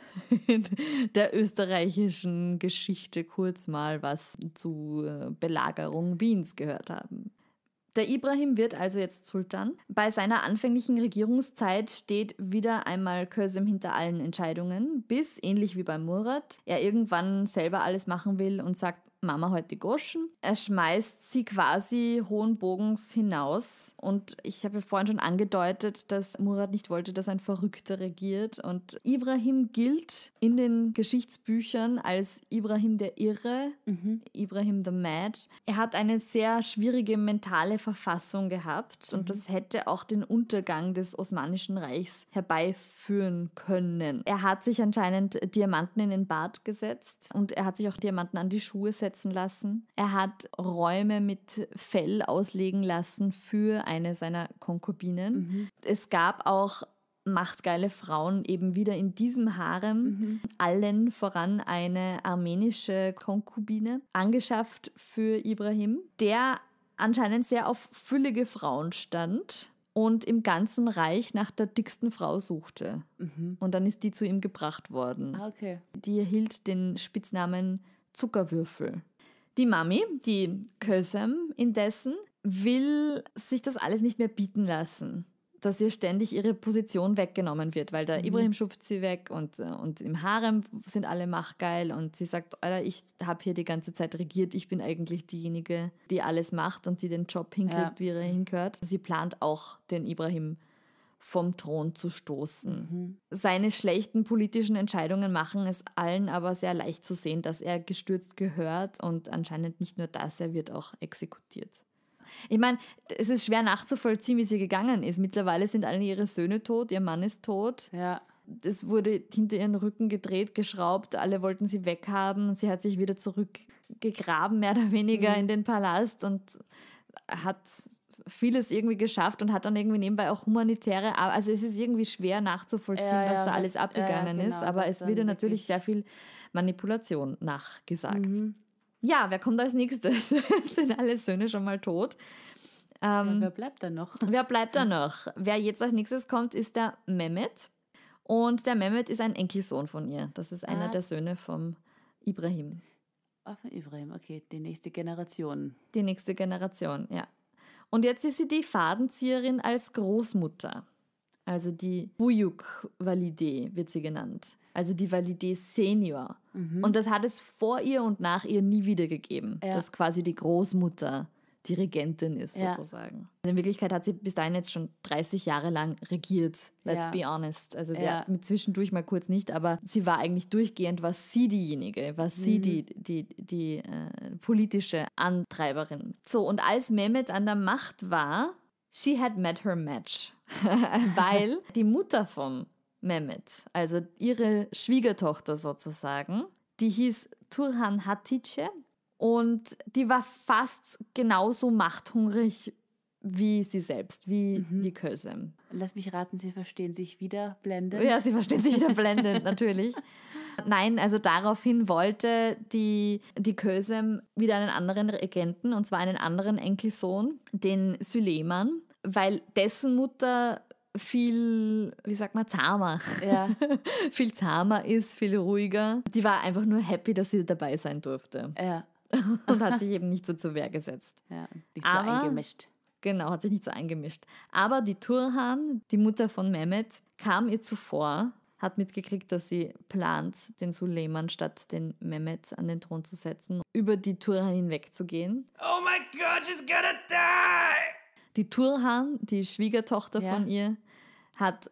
in der österreichischen Geschichte kurz mal was zu äh, Belagerung Wiens gehört haben. Der Ibrahim wird also jetzt Sultan. Bei seiner anfänglichen Regierungszeit steht wieder einmal Kösem hinter allen Entscheidungen, bis, ähnlich wie bei Murat, er irgendwann selber alles machen will und sagt, Mama heute halt Goschen. Er schmeißt sie quasi hohen Bogens hinaus. Und ich habe ja vorhin schon angedeutet, dass Murat nicht wollte, dass ein Verrückter regiert. Und Ibrahim gilt in den Geschichtsbüchern als Ibrahim der Irre, mhm. Ibrahim the Mad. Er hat eine sehr schwierige mentale Verfassung gehabt. Mhm. Und das hätte auch den Untergang des Osmanischen Reichs herbeiführen können. Er hat sich anscheinend Diamanten in den Bart gesetzt und er hat sich auch Diamanten an die Schuhe gesetzt umsetzen lassen. Er hat Räume mit Fell auslegen lassen für eine seiner Konkubinen. Mhm. Es gab auch machtgeile Frauen eben wieder in diesem Harem, mhm. allen voran eine armenische Konkubine, angeschafft für Ibrahim, der anscheinend sehr auf füllige Frauen stand und im ganzen Reich nach der dicksten Frau suchte. Mhm. Und dann ist die zu ihm gebracht worden. Ah, okay. Die erhielt den Spitznamen Zuckerwürfel. Die Mami, die Kösem indessen, will sich das alles nicht mehr bieten lassen, dass ihr ständig ihre Position weggenommen wird, weil der mhm. Ibrahim schupft sie weg und, äh, und im Harem sind alle machgeil und sie sagt, Alter, ich habe hier die ganze Zeit regiert, ich bin eigentlich diejenige, die alles macht und die den Job hinkriegt, ja. wie er hingehört. Sie plant auch, den Ibrahim vom Thron zu stoßen. Mhm. Seine schlechten politischen Entscheidungen machen es allen aber sehr leicht zu sehen, dass er gestürzt gehört und anscheinend nicht nur das, er wird auch exekutiert. Ich meine, es ist schwer nachzuvollziehen, wie sie gegangen ist. Mittlerweile sind alle ihre Söhne tot, ihr Mann ist tot. Ja. Es wurde hinter ihren Rücken gedreht, geschraubt, alle wollten sie weghaben. Sie hat sich wieder zurückgegraben, mehr oder weniger, mhm. in den Palast und hat vieles irgendwie geschafft und hat dann irgendwie nebenbei auch humanitäre Arbeit. Also es ist irgendwie schwer nachzuvollziehen, ja, ja, was da alles abgegangen genau, ja, genau, ist, aber es wird natürlich sehr viel Manipulation nachgesagt. Mhm. Ja, wer kommt als nächstes? (laughs) Sind alle Söhne schon mal tot? Ähm, wer bleibt da noch? Wer bleibt da (laughs) noch? Wer jetzt als nächstes kommt, ist der Mehmet. Und der Mehmet ist ein Enkelsohn von ihr. Das ist einer ah. der Söhne vom Ibrahim. Ah, von Ibrahim, okay. Die nächste Generation. Die nächste Generation, ja. Und jetzt ist sie die Fadenzieherin als Großmutter. Also die Buyuk-Validee wird sie genannt. Also die Validee Senior. Mhm. Und das hat es vor ihr und nach ihr nie wieder gegeben, ja. dass quasi die Großmutter Dirigentin ist, ja. sozusagen. In Wirklichkeit hat sie bis dahin jetzt schon 30 Jahre lang regiert, let's ja. be honest. Also ja. mit zwischendurch mal kurz nicht, aber sie war eigentlich durchgehend, war sie diejenige, war sie mhm. die, die, die äh, politische Antreiberin. So, und als Mehmet an der Macht war, she had met her match. (laughs) Weil die Mutter von Mehmet, also ihre Schwiegertochter sozusagen, die hieß Turhan Hatice und die war fast genauso machthungrig wie sie selbst, wie mhm. die Kösem. Lass mich raten, sie verstehen sich wieder blendend. Ja, sie verstehen sich wieder blendend, (laughs) natürlich. Nein, also daraufhin wollte die, die Kösem wieder einen anderen Regenten, und zwar einen anderen Enkelsohn, den Süleyman, weil dessen Mutter viel, wie sagt man, zahmer. Ja. (laughs) viel zahmer ist, viel ruhiger. Die war einfach nur happy, dass sie dabei sein durfte. Ja und hat sich eben nicht so zur Wehr gesetzt. Ja, nicht so eingemischt. Genau, hat sich nicht so eingemischt. Aber die Turhan, die Mutter von Mehmet, kam ihr zuvor, hat mitgekriegt, dass sie plant, den Suleiman statt den Mehmet an den Thron zu setzen, über die Turhan hinwegzugehen. Oh my God, she's gonna die! Die Turhan, die Schwiegertochter ja. von ihr, hat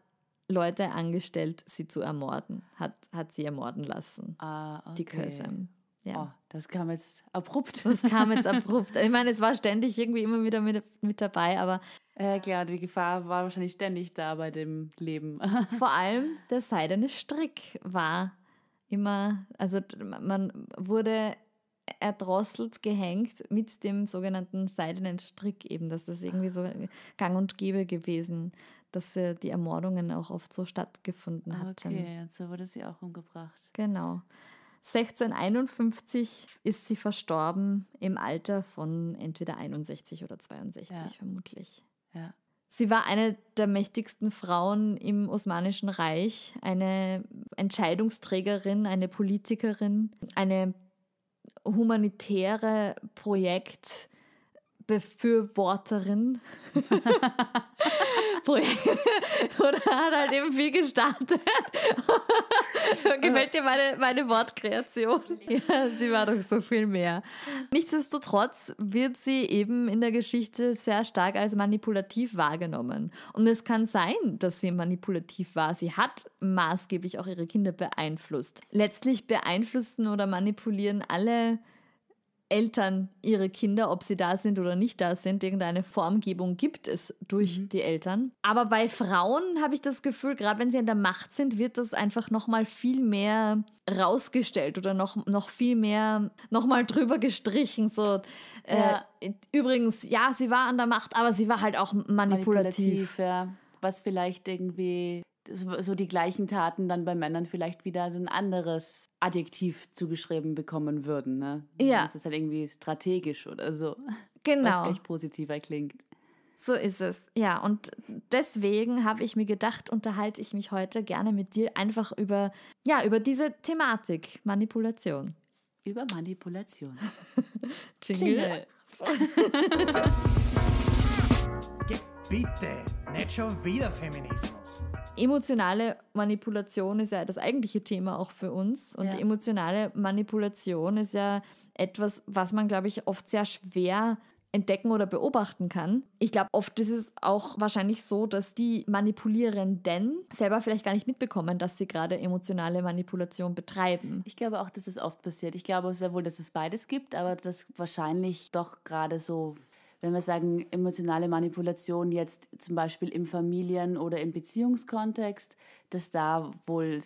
Leute angestellt, sie zu ermorden, hat, hat sie ermorden lassen, ah, okay. die Kösem. Ja. Oh, das kam jetzt abrupt. Das kam jetzt (laughs) abrupt. Ich meine, es war ständig irgendwie immer wieder mit, mit dabei, aber. Äh, klar, die Gefahr war wahrscheinlich ständig da bei dem Leben. (laughs) Vor allem der seidene Strick war immer, also man wurde erdrosselt, gehängt mit dem sogenannten seidenen Strick eben. Das ist irgendwie so gang und gäbe gewesen, dass äh, die Ermordungen auch oft so stattgefunden haben. Okay, und so wurde sie auch umgebracht. Genau. 1651 ist sie verstorben im Alter von entweder 61 oder 62 ja. vermutlich. Ja. Sie war eine der mächtigsten Frauen im Osmanischen Reich, eine Entscheidungsträgerin, eine Politikerin, eine humanitäre Projektbefürworterin. Projekt (laughs) (laughs) oder hat halt eben viel gestartet. (laughs) Gefällt dir meine, meine Wortkreation? (laughs) Ja, sie war doch so viel mehr. Nichtsdestotrotz wird sie eben in der Geschichte sehr stark als manipulativ wahrgenommen. Und es kann sein, dass sie manipulativ war. Sie hat maßgeblich auch ihre Kinder beeinflusst. Letztlich beeinflussen oder manipulieren alle Eltern ihre Kinder, ob sie da sind oder nicht da sind, irgendeine Formgebung gibt es durch mhm. die Eltern. Aber bei Frauen habe ich das Gefühl, gerade wenn sie an der Macht sind, wird das einfach nochmal viel mehr rausgestellt oder noch, noch viel mehr nochmal drüber gestrichen. So, äh, ja. äh, übrigens, ja, sie war an der Macht, aber sie war halt auch manipulativ. manipulativ ja. Was vielleicht irgendwie so die gleichen Taten dann bei Männern vielleicht wieder so ein anderes Adjektiv zugeschrieben bekommen würden. Ne? Ja. Das ist halt irgendwie strategisch oder so. Genau. Was gleich positiver klingt. So ist es. Ja, und deswegen habe ich mir gedacht, unterhalte ich mich heute gerne mit dir einfach über, ja, über diese Thematik Manipulation. Über Manipulation. (laughs) Jingle. Bitte, nicht schon wieder Feminismus emotionale Manipulation ist ja das eigentliche Thema auch für uns. Und ja. emotionale Manipulation ist ja etwas, was man, glaube ich, oft sehr schwer entdecken oder beobachten kann. Ich glaube, oft ist es auch wahrscheinlich so, dass die Manipulierenden selber vielleicht gar nicht mitbekommen, dass sie gerade emotionale Manipulation betreiben. Ich glaube auch, dass es oft passiert. Ich glaube sehr wohl, dass es beides gibt, aber dass wahrscheinlich doch gerade so wenn wir sagen, emotionale Manipulation jetzt zum Beispiel im Familien- oder im Beziehungskontext, dass da wohl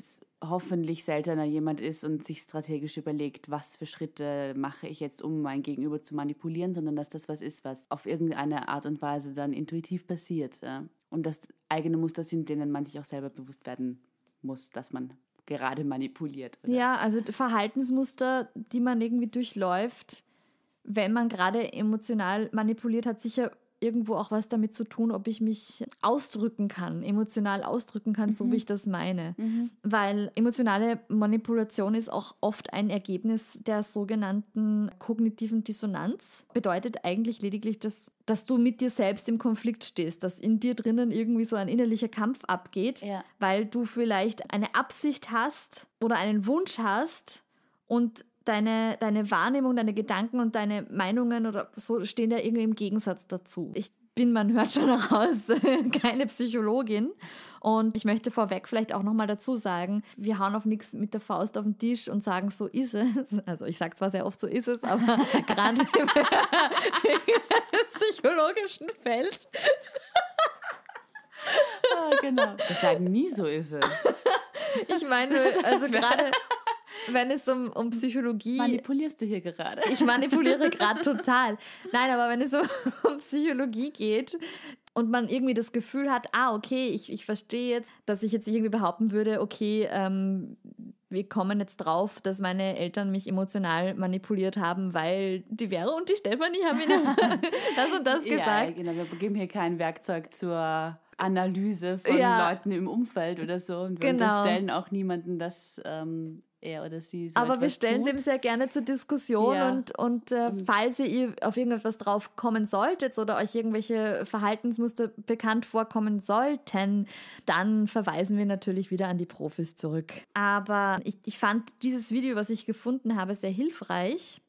hoffentlich seltener jemand ist und sich strategisch überlegt, was für Schritte mache ich jetzt, um mein Gegenüber zu manipulieren, sondern dass das was ist, was auf irgendeine Art und Weise dann intuitiv passiert. Ja? Und dass eigene Muster sind, denen man sich auch selber bewusst werden muss, dass man gerade manipuliert. Oder? Ja, also Verhaltensmuster, die man irgendwie durchläuft, wenn man gerade emotional manipuliert hat, sicher irgendwo auch was damit zu tun, ob ich mich ausdrücken kann, emotional ausdrücken kann, mhm. so wie ich das meine. Mhm. Weil emotionale Manipulation ist auch oft ein Ergebnis der sogenannten kognitiven Dissonanz. Bedeutet eigentlich lediglich, dass, dass du mit dir selbst im Konflikt stehst, dass in dir drinnen irgendwie so ein innerlicher Kampf abgeht, ja. weil du vielleicht eine Absicht hast oder einen Wunsch hast und deine, deine Wahrnehmung, deine Gedanken und deine Meinungen oder so stehen ja irgendwie im Gegensatz dazu. Ich bin, man hört schon raus, (laughs) keine Psychologin. Und ich möchte vorweg vielleicht auch nochmal dazu sagen, wir hauen auf nichts mit der Faust auf den Tisch und sagen, so ist es. Also ich sage zwar sehr oft, so ist es, aber (laughs) gerade im (laughs) psychologischen Feld. ah, genau. Wir sagen nie, so ist es. Ich meine, also gerade wenn es um, um Psychologie. Manipulierst du hier gerade? Ich manipuliere gerade (laughs) total. Nein, aber wenn es um, um, Psychologie geht und man irgendwie das Gefühl hat, ah, okay, ich, ich verstehe jetzt, dass ich jetzt irgendwie behaupten würde, okay, ähm, wir kommen jetzt drauf, dass meine Eltern mich emotional manipuliert haben, weil die Vera und die Stefanie haben mir (laughs) (laughs) das und das gesagt. Ja, genau, wir geben hier kein Werkzeug zur Analyse von ja. Leuten im Umfeld oder so. Und wir genau. unterstellen auch niemanden, dass ähm, er oder sie so Aber wir stellen tut. es eben sehr gerne zur Diskussion ja. und, und äh, mhm. falls ihr auf irgendetwas drauf kommen solltet oder euch irgendwelche Verhaltensmuster bekannt vorkommen sollten, dann verweisen wir natürlich wieder an die Profis zurück. Aber ich, ich fand dieses Video, was ich gefunden habe, sehr hilfreich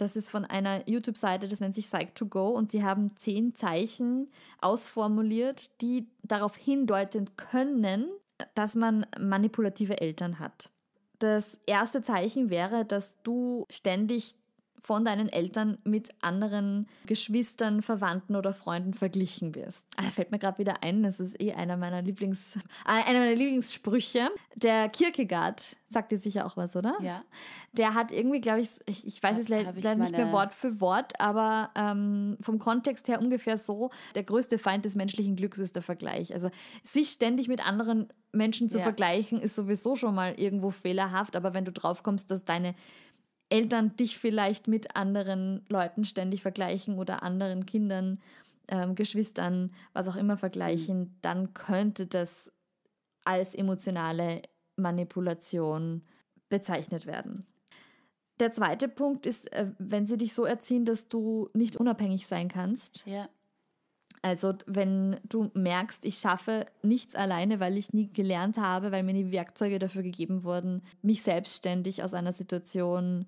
das ist von einer YouTube-Seite, das nennt sich Psych2Go und die haben zehn Zeichen ausformuliert, die darauf hindeuten können, dass man manipulative Eltern hat. Das erste Zeichen wäre, dass du ständig von deinen Eltern mit anderen Geschwistern, Verwandten oder Freunden verglichen wirst. Ah, da fällt mir gerade wieder ein, das ist eh einer meiner Lieblings, ah, einer meiner Lieblingssprüche. Der Kierkegaard sagt dir sicher auch was, oder? Ja. Der hat irgendwie, glaube ich, ich, ich weiß es leider nicht mehr Wort für Wort, aber ähm, vom Kontext her ungefähr so, der größte Feind des menschlichen Glücks ist der Vergleich. Also sich ständig mit anderen Menschen zu ja. vergleichen, ist sowieso schon mal irgendwo fehlerhaft, aber wenn du draufkommst, dass deine Eltern dich vielleicht mit anderen Leuten ständig vergleichen oder anderen Kindern, ähm, Geschwistern, was auch immer vergleichen, mhm. dann könnte das als emotionale Manipulation bezeichnet werden. Der zweite Punkt ist, äh, wenn sie dich so erziehen, dass du nicht unabhängig sein kannst, ja. Also wenn du merkst, ich schaffe nichts alleine, weil ich nie gelernt habe, weil mir nie Werkzeuge dafür gegeben wurden, mich selbstständig aus einer Situation,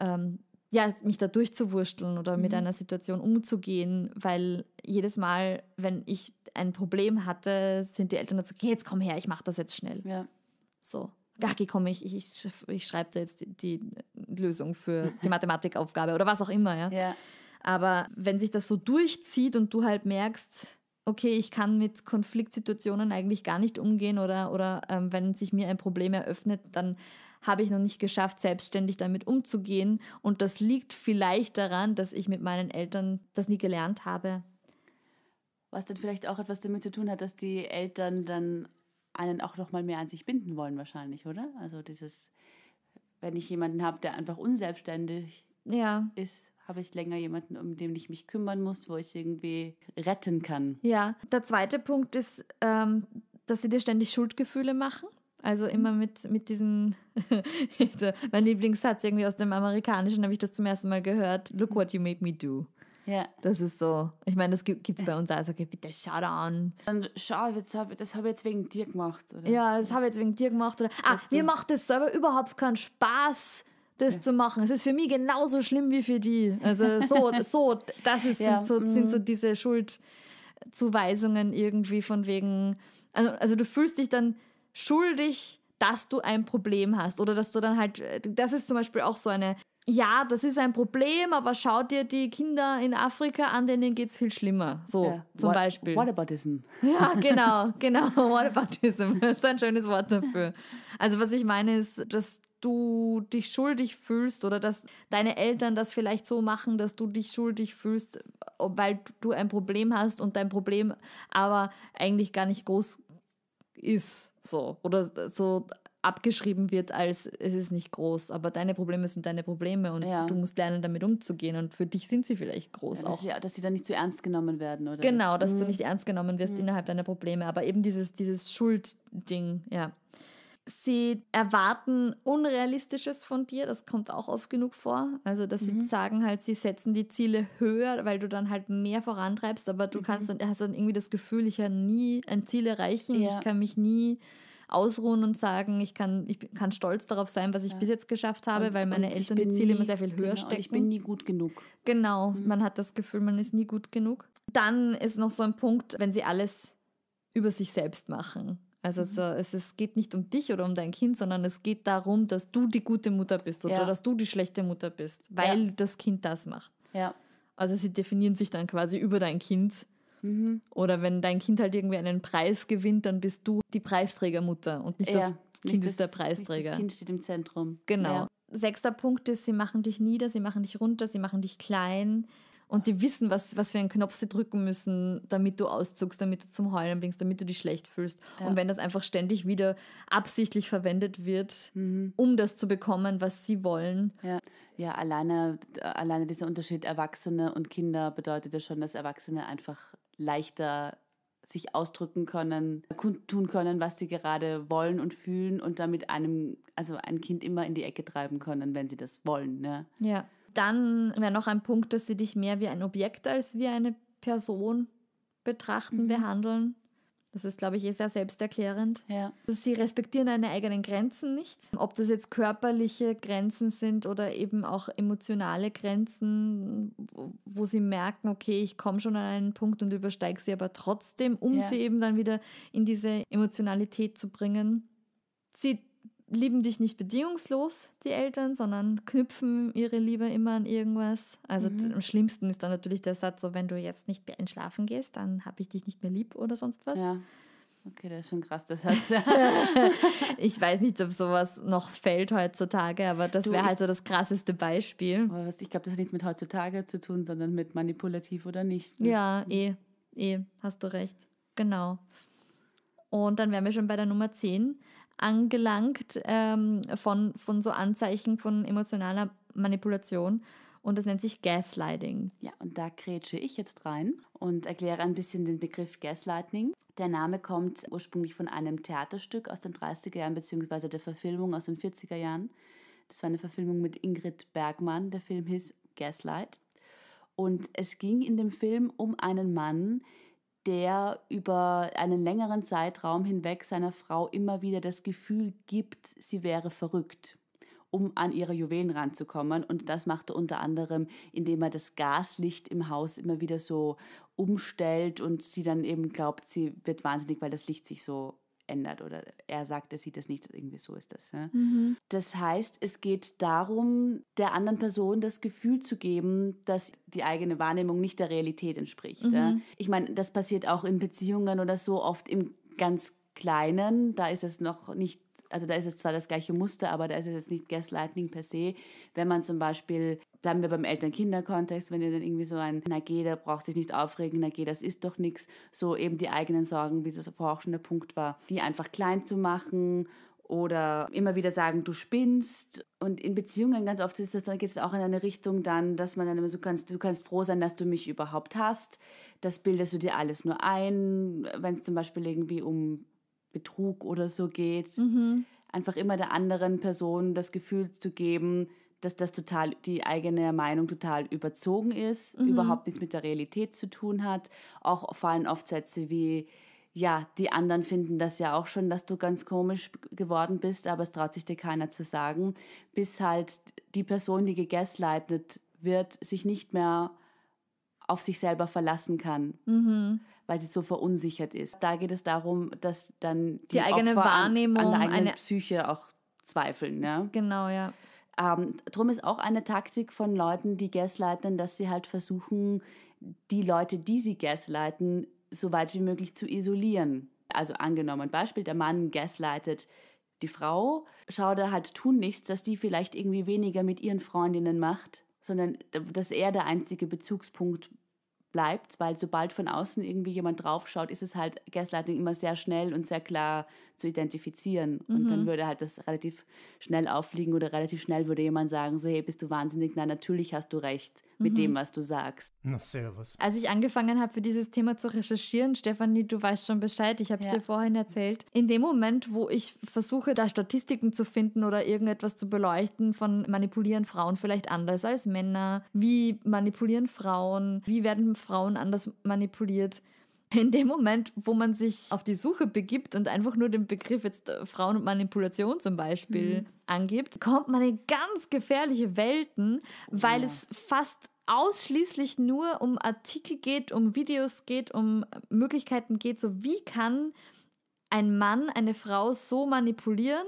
ähm, ja, mich da durchzuwurschteln oder mhm. mit einer Situation umzugehen, weil jedes Mal, wenn ich ein Problem hatte, sind die Eltern dazu, so, jetzt komm her, ich mache das jetzt schnell. Ja. So. Ach, geh komm, ich, ich, ich schreibe dir jetzt die, die Lösung für die (laughs) Mathematikaufgabe oder was auch immer, ja. ja. Aber wenn sich das so durchzieht und du halt merkst, okay, ich kann mit Konfliktsituationen eigentlich gar nicht umgehen oder, oder ähm, wenn sich mir ein Problem eröffnet, dann habe ich noch nicht geschafft, selbstständig damit umzugehen. Und das liegt vielleicht daran, dass ich mit meinen Eltern das nie gelernt habe. Was dann vielleicht auch etwas damit zu tun hat, dass die Eltern dann einen auch noch mal mehr an sich binden wollen wahrscheinlich, oder? Also dieses, wenn ich jemanden habe, der einfach unselbstständig ja. ist habe ich länger jemanden, um den ich mich kümmern muss, wo ich irgendwie retten kann. Ja, der zweite Punkt ist, ähm, dass sie dir ständig Schuldgefühle machen. Also mhm. immer mit, mit diesen, (laughs) mein Lieblingssatz irgendwie aus dem Amerikanischen habe ich das zum ersten Mal gehört, look what you made me do. Ja. Das ist so. Ich meine, das gibt es bei uns also, okay, bitte schau da an. Dann schau, das habe ich jetzt wegen dir gemacht, oder? Ja, das habe ich jetzt wegen dir gemacht. Oder, ah, mir macht das selber überhaupt keinen Spaß das ja. zu machen. Es ist für mich genauso schlimm wie für die. Also so, (laughs) so, das ist, ja. sind, so, sind so mm. diese Schuldzuweisungen irgendwie von wegen, also, also du fühlst dich dann schuldig, dass du ein Problem hast oder dass du dann halt, das ist zum Beispiel auch so eine, ja, das ist ein Problem, aber schau dir die Kinder in Afrika an, denen geht es viel schlimmer. So yeah. zum what, Beispiel. Whataboutism. Ja, (laughs) genau, genau. Whataboutism. Das ist ein schönes Wort dafür. Also was ich meine ist, dass du dich schuldig fühlst oder dass deine Eltern das vielleicht so machen, dass du dich schuldig fühlst, weil du ein Problem hast und dein Problem aber eigentlich gar nicht groß ist, so oder so abgeschrieben wird als es ist nicht groß, aber deine Probleme sind deine Probleme und ja. du musst lernen, damit umzugehen und für dich sind sie vielleicht groß ja, auch. Ja, dass sie dann nicht zu so ernst genommen werden, oder? Genau, dass mhm. du nicht ernst genommen wirst mhm. innerhalb deiner Probleme, aber eben dieses, dieses Schuldding, ja. Sie erwarten Unrealistisches von dir, das kommt auch oft genug vor. Also, dass mhm. sie sagen halt, sie setzen die Ziele höher, weil du dann halt mehr vorantreibst, aber du mhm. kannst dann, hast dann irgendwie das Gefühl, ich kann nie ein Ziel erreichen, ja. ich kann mich nie ausruhen und sagen, ich kann, ich kann stolz darauf sein, was ich ja. bis jetzt geschafft habe, und, weil meine Eltern die Ziele nie, immer sehr viel höher genau, stecken. Ich bin nie gut genug. Genau, mhm. man hat das Gefühl, man ist nie gut genug. Dann ist noch so ein Punkt, wenn sie alles über sich selbst machen. Also mhm. so, es, es geht nicht um dich oder um dein Kind, sondern es geht darum, dass du die gute Mutter bist oder ja. dass du die schlechte Mutter bist, weil ja. das Kind das macht. Ja. Also sie definieren sich dann quasi über dein Kind. Mhm. Oder wenn dein Kind halt irgendwie einen Preis gewinnt, dann bist du die Preisträgermutter und nicht ja. das Kind nicht ist das, der Preisträger. das Kind steht im Zentrum. Genau. Sechster Punkt ist, sie machen dich nieder, sie machen dich runter, sie machen dich klein und die wissen, was, was für einen Knopf sie drücken müssen, damit du auszugst, damit du zum Heulen bringst, damit du dich schlecht fühlst. Ja. Und wenn das einfach ständig wieder absichtlich verwendet wird, mhm. um das zu bekommen, was sie wollen. Ja, ja alleine, alleine dieser Unterschied Erwachsene und Kinder bedeutet ja schon, dass Erwachsene einfach leichter sich ausdrücken können, tun können, was sie gerade wollen und fühlen und damit einem, also ein Kind immer in die Ecke treiben können, wenn sie das wollen. Ne? Ja. Dann wäre noch ein Punkt, dass sie dich mehr wie ein Objekt als wie eine Person betrachten, mhm. behandeln. Das ist, glaube ich, eh sehr selbsterklärend. Ja. Also sie respektieren deine eigenen Grenzen nicht. Ob das jetzt körperliche Grenzen sind oder eben auch emotionale Grenzen, wo sie merken, okay, ich komme schon an einen Punkt und übersteige sie aber trotzdem, um ja. sie eben dann wieder in diese Emotionalität zu bringen. Sie lieben dich nicht bedingungslos, die Eltern, sondern knüpfen ihre Liebe immer an irgendwas. Also mhm. am schlimmsten ist dann natürlich der Satz, so wenn du jetzt nicht mehr entschlafen gehst, dann habe ich dich nicht mehr lieb oder sonst was. Ja. Okay, das ist schon krass, das Satz. (laughs) ich weiß nicht, ob sowas noch fällt heutzutage, aber das wäre halt so das krasseste Beispiel. Ich glaube, das hat nichts mit heutzutage zu tun, sondern mit manipulativ oder nicht. Ne? Ja, eh, eh, hast du recht. Genau. Und dann wären wir schon bei der Nummer 10 angelangt ähm, von, von so Anzeichen von emotionaler Manipulation. Und das nennt sich Gaslighting. Ja, und da grätsche ich jetzt rein und erkläre ein bisschen den Begriff Gaslighting. Der Name kommt ursprünglich von einem Theaterstück aus den 30er Jahren beziehungsweise der Verfilmung aus den 40er Jahren. Das war eine Verfilmung mit Ingrid Bergmann. Der Film hieß Gaslight. Und es ging in dem Film um einen Mann, der der über einen längeren Zeitraum hinweg seiner Frau immer wieder das Gefühl gibt, sie wäre verrückt, um an ihre Juwelen ranzukommen. Und das macht er unter anderem, indem er das Gaslicht im Haus immer wieder so umstellt und sie dann eben glaubt, sie wird wahnsinnig, weil das Licht sich so ändert oder er sagt, er sieht das nicht, irgendwie so ist das. Ja? Mhm. Das heißt, es geht darum, der anderen Person das Gefühl zu geben, dass die eigene Wahrnehmung nicht der Realität entspricht. Mhm. Ja? Ich meine, das passiert auch in Beziehungen oder so oft im ganz Kleinen, da ist es noch nicht also da ist es zwar das gleiche Muster, aber da ist es jetzt nicht Gaslighting per se. Wenn man zum Beispiel, bleiben wir beim Eltern-Kinder-Kontext, wenn ihr dann irgendwie so ein, na geh, da braucht sich nicht aufregen, na geh, das ist doch nichts, so eben die eigenen Sorgen, wie das vorher auch schon der Punkt war, die einfach klein zu machen oder immer wieder sagen, du spinnst. Und in Beziehungen ganz oft ist das, dann geht es auch in eine Richtung dann, dass man dann immer so kannst, du kannst froh sein, dass du mich überhaupt hast. Das bildest du dir alles nur ein. Wenn es zum Beispiel irgendwie um Betrug oder so geht. Mhm. Einfach immer der anderen Person das Gefühl zu geben, dass das total die eigene Meinung total überzogen ist, mhm. überhaupt nichts mit der Realität zu tun hat. Auch fallen oft Sätze wie ja, die anderen finden das ja auch schon, dass du ganz komisch geworden bist, aber es traut sich dir keiner zu sagen, bis halt die Person, die gegessleitet wird, sich nicht mehr auf sich selber verlassen kann. Mhm weil sie so verunsichert ist. Da geht es darum, dass dann die, die eigene Opfer Wahrnehmung, an, an der Psyche auch zweifeln. Ja? Genau, ja. Ähm, drum ist auch eine Taktik von Leuten, die gaslighten, dass sie halt versuchen, die Leute, die sie gaslighten, so weit wie möglich zu isolieren. Also angenommen, Beispiel, der Mann gaslightet die Frau, schaut er halt nichts, dass die vielleicht irgendwie weniger mit ihren Freundinnen macht, sondern dass er der einzige Bezugspunkt bleibt, weil sobald von außen irgendwie jemand draufschaut, ist es halt Gaslighting immer sehr schnell und sehr klar zu identifizieren. Mhm. Und dann mhm. würde halt das relativ schnell auffliegen oder relativ schnell würde jemand sagen, so hey, bist du wahnsinnig? Nein, natürlich hast du recht mit mhm. dem, was du sagst. Na, servus. Als ich angefangen habe, für dieses Thema zu recherchieren, Stefanie, du weißt schon Bescheid, ich habe es ja. dir vorhin erzählt, in dem Moment, wo ich versuche, da Statistiken zu finden oder irgendetwas zu beleuchten von manipulieren Frauen vielleicht anders als Männer, wie manipulieren Frauen, wie werden Frauen Frauen anders manipuliert. In dem Moment, wo man sich auf die Suche begibt und einfach nur den Begriff jetzt äh, Frauen und Manipulation zum Beispiel mhm. angibt, kommt man in ganz gefährliche Welten, weil ja. es fast ausschließlich nur um Artikel geht, um Videos geht, um äh, Möglichkeiten geht, so wie kann ein Mann eine Frau so manipulieren,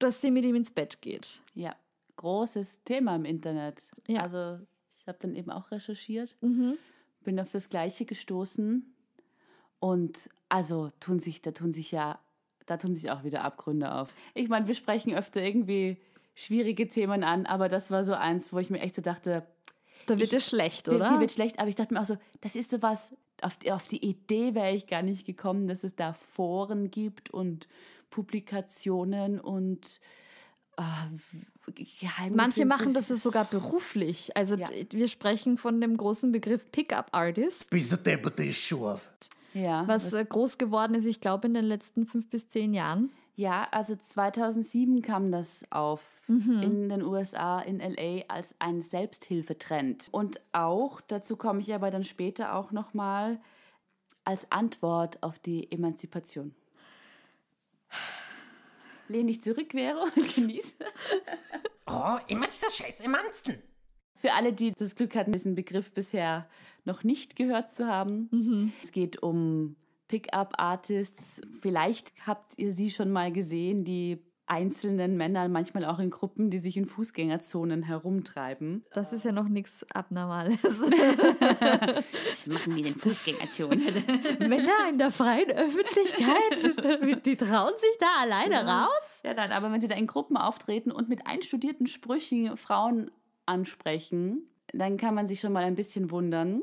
dass sie mit ihm ins Bett geht. Ja, großes Thema im Internet. Ja. Also habe dann eben auch recherchiert, mhm. bin auf das Gleiche gestoßen. Und also tun sich, da tun sich ja, da tun sich auch wieder Abgründe auf. Ich meine, wir sprechen öfter irgendwie schwierige Themen an, aber das war so eins, wo ich mir echt so dachte, da wird es schlecht, oder? Die wird schlecht, aber ich dachte mir auch so, das ist so was, auf die, auf die Idee wäre ich gar nicht gekommen, dass es da Foren gibt und Publikationen und ah, Geheimnisse. Manche machen das ist sogar beruflich. Also ja. wir sprechen von dem großen Begriff Pickup Artist. Bis der ist scharf. Ja. Was, was äh, groß geworden ist, ich glaube, in den letzten fünf bis zehn Jahren. Ja, also 2007 kam das auf mhm. in den USA, in LA als ein Selbsthilfetrend. Und auch, dazu komme ich aber dann später auch nochmal, als Antwort auf die Emanzipation lehn dich zurück, Vero, und (laughs) genieße. Oh, immer dieser Scheiß im Ansten. Für alle, die das Glück hatten, diesen Begriff bisher noch nicht gehört zu haben, mhm. es geht um Pickup-Artists. Vielleicht habt ihr sie schon mal gesehen, die einzelnen Männern, manchmal auch in Gruppen, die sich in Fußgängerzonen herumtreiben. Das ist ja noch nichts Abnormales. Was (laughs) machen wir in Fußgängerzonen. (laughs) Männer in der freien Öffentlichkeit, die trauen sich da alleine ja. raus? Ja, dann, aber wenn sie da in Gruppen auftreten und mit einstudierten Sprüchen Frauen ansprechen, dann kann man sich schon mal ein bisschen wundern.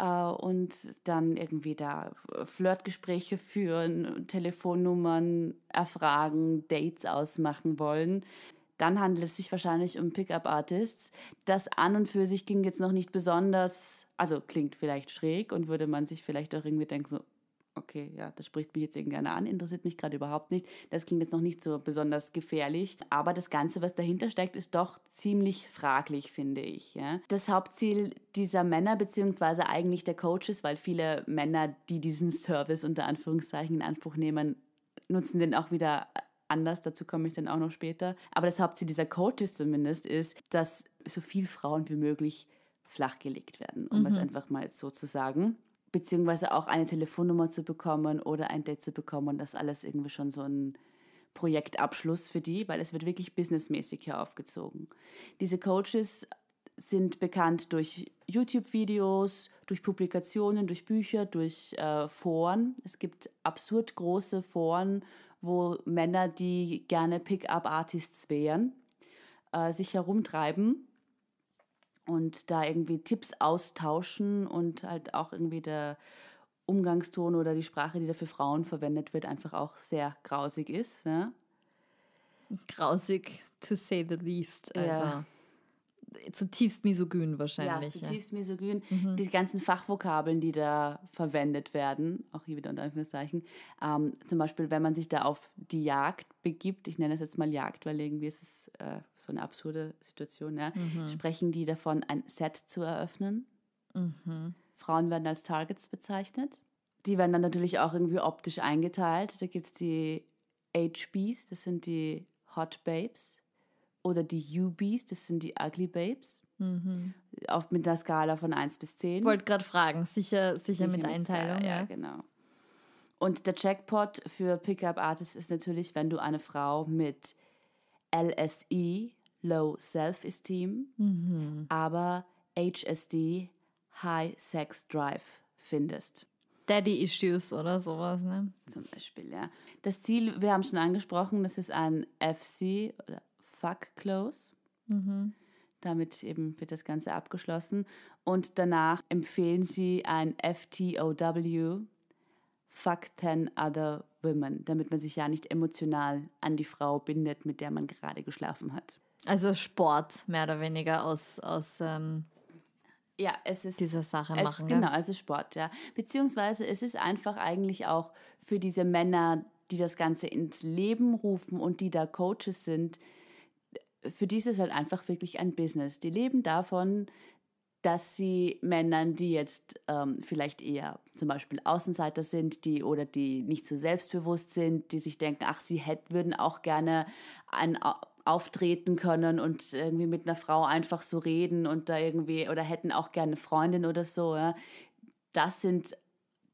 Äh, und dann irgendwie da äh, Flirtgespräche führen, Telefonnummern erfragen, Dates ausmachen wollen. Dann handelt es sich wahrscheinlich um Pickup-Artists. Das an und für sich ging jetzt noch nicht besonders, also klingt vielleicht schräg und würde man sich vielleicht auch irgendwie denken, so, Okay, ja, das spricht mich jetzt gerne an, interessiert mich gerade überhaupt nicht. Das klingt jetzt noch nicht so besonders gefährlich. Aber das Ganze, was dahinter steckt, ist doch ziemlich fraglich, finde ich. Ja? Das Hauptziel dieser Männer, beziehungsweise eigentlich der Coaches, weil viele Männer, die diesen Service unter Anführungszeichen in Anspruch nehmen, nutzen den auch wieder anders, dazu komme ich dann auch noch später. Aber das Hauptziel dieser Coaches zumindest ist, dass so viele Frauen wie möglich flachgelegt werden, um mhm. es einfach mal so zu sagen beziehungsweise auch eine Telefonnummer zu bekommen oder ein Date zu bekommen, das alles irgendwie schon so ein Projektabschluss für die, weil es wird wirklich businessmäßig hier aufgezogen. Diese Coaches sind bekannt durch YouTube-Videos, durch Publikationen, durch Bücher, durch äh, Foren. Es gibt absurd große Foren, wo Männer, die gerne Pickup-Artists wären, äh, sich herumtreiben und da irgendwie Tipps austauschen und halt auch irgendwie der Umgangston oder die Sprache, die da für Frauen verwendet wird, einfach auch sehr grausig ist. Ne? Grausig, to say the least. Also. Ja zutiefst misogyn wahrscheinlich. Ja, zutiefst ja. misogyn. Mhm. Die ganzen Fachvokabeln, die da verwendet werden, auch hier wieder unter Anführungszeichen. Ähm, zum Beispiel, wenn man sich da auf die Jagd begibt, ich nenne es jetzt mal Jagd, weil irgendwie ist es äh, so eine absurde Situation, ja, mhm. sprechen die davon, ein Set zu eröffnen. Mhm. Frauen werden als Targets bezeichnet. Die werden dann natürlich auch irgendwie optisch eingeteilt. Da gibt es die HBs, das sind die Hot Babes oder die UBs, das sind die Ugly Babes. Mhm. Auf, mit einer Skala von 1 bis 10. Wollte gerade fragen, sicher, sicher, sicher mit, mit Einteilung. Skala, ja. ja, genau. Und der Jackpot für Pickup Artists ist natürlich, wenn du eine Frau mit LSE, Low Self-Esteem, mhm. aber HSD, High Sex Drive findest. Daddy Issues oder sowas, ne? Zum Beispiel, ja. Das Ziel, wir haben schon angesprochen, das ist ein FC oder Fuck Close. Mhm. Damit eben wird das Ganze abgeschlossen. Und danach empfehlen sie ein FTOW, Fuck Ten Other Women, damit man sich ja nicht emotional an die Frau bindet, mit der man gerade geschlafen hat. Also Sport, mehr oder weniger aus, aus ähm ja, es ist, dieser Sache es, machen. Genau, also Sport, ja. Beziehungsweise es ist einfach eigentlich auch für diese Männer, die das Ganze ins Leben rufen und die da Coaches sind, für die ist es halt einfach wirklich ein Business. Die leben davon, dass sie Männern, die jetzt ähm, vielleicht eher zum Beispiel Außenseiter sind, die oder die nicht so selbstbewusst sind, die sich denken, ach, sie hätten, würden auch gerne ein, auftreten können und irgendwie mit einer Frau einfach so reden und da irgendwie oder hätten auch gerne Freundin oder so. Ja. Das sind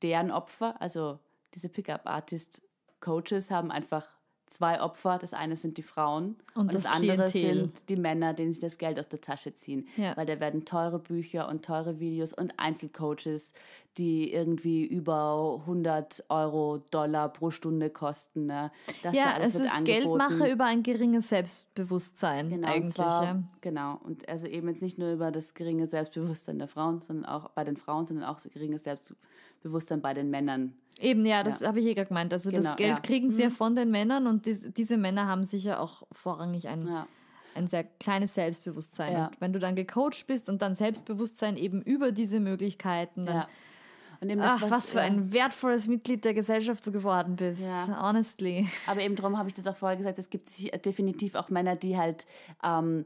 deren Opfer. Also diese Pickup-Artist-Coaches haben einfach zwei Opfer. Das eine sind die Frauen und, und das, das, andere Klientel. sind die Männer, denen sie das Geld aus der Tasche ziehen. Ja. Weil da werden teure Bücher und teure Videos und Einzelcoaches, die irgendwie über 100 Euro Dollar pro Stunde kosten. Ne? Das ja, da es ist Geldmache über ein geringes Selbstbewusstsein genau, eigentlich. Und zwar, ja. Genau, und also eben jetzt nicht nur über das geringe Selbstbewusstsein der Frauen, sondern auch bei den Frauen, sondern auch das geringe Selbstbewusstsein bei den Männern. Eben, ja, das ja. habe ich eh gerade gemeint. Also genau, das Geld ja. kriegen sie ja mhm. von den Männern und dies, diese Männer haben sicher auch vorrangig ein, ja. ein sehr kleines Selbstbewusstsein. wenn du dann gecoacht bist und dann Selbstbewusstsein eben über diese Möglichkeiten, dann, und eben das, Ach, was, was für ein wertvolles Mitglied der Gesellschaft du geworden bist. Honestly. Aber eben darum habe ich das auch vorher gesagt, es gibt definitiv auch Männer, die halt ähm,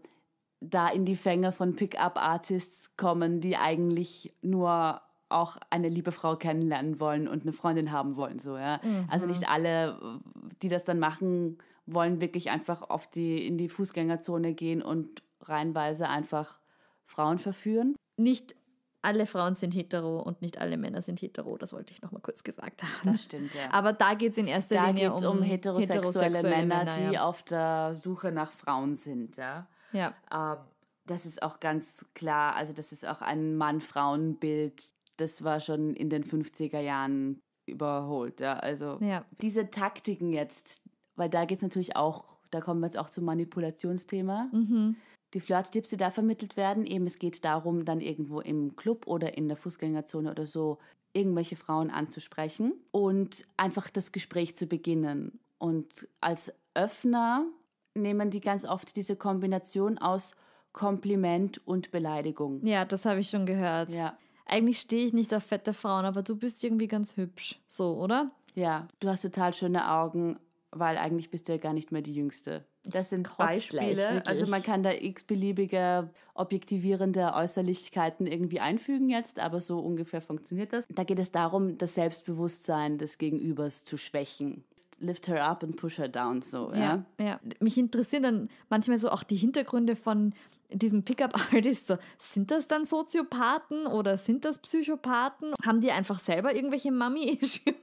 da in die Fänge von Pickup-Artists kommen, die eigentlich nur auch eine liebe Frau kennenlernen wollen und eine Freundin haben wollen, so, ja. Mhm. Also nicht mhm. alle, die das dann machen, wollen wirklich einfach auf die, in die Fußgängerzone gehen und reinweise einfach Frauen verführen. Nicht alle Frauen sind hetero und nicht alle Männer sind hetero, das wollte ich nochmal kurz gesagt haben. Das stimmt, ja. Aber da geht es in erster da Linie um, um heterosexuelle, heterosexuelle Männer, Männer, die ja. auf der Suche nach Frauen sind, ja. Ja. Ähm, das ist auch ganz klar, also das ist auch ein Mann-Frauen-Bild, das war schon in den 50er Jahren überholt. Ja? Also ja. diese Taktiken jetzt, weil da geht es natürlich auch, da kommen wir jetzt auch zum Manipulationsthema. Mhm. Die Flirt-Tipps, die da vermittelt werden, eben es geht darum, dann irgendwo im Club oder in der Fußgängerzone oder so irgendwelche Frauen anzusprechen und einfach das Gespräch zu beginnen. Und als Öffner nehmen die ganz oft diese Kombination aus Kompliment und Beleidigung. Ja, das habe ich schon gehört. Ja eigentlich stehe ich nicht auf fette Frauen, aber du bist irgendwie ganz hübsch. So, oder? Ja, du hast total schöne Augen, weil eigentlich bist du ja gar nicht mehr die Jüngste. Das sind Beispiele. also man kann da x-beliebige objektivierende Äußerlichkeiten irgendwie einfügen jetzt, aber so ungefähr funktioniert das. Da geht es darum, das Selbstbewusstsein des Gegenübers zu schwächen lift her up and push her down, so, ja. ja. ja. Mich interessieren dann manchmal so auch die Hintergründe von diesen Pickup-Artists. So, sind das dann Soziopathen oder sind das Psychopathen? Haben die einfach selber irgendwelche Mummy-Issues? (laughs)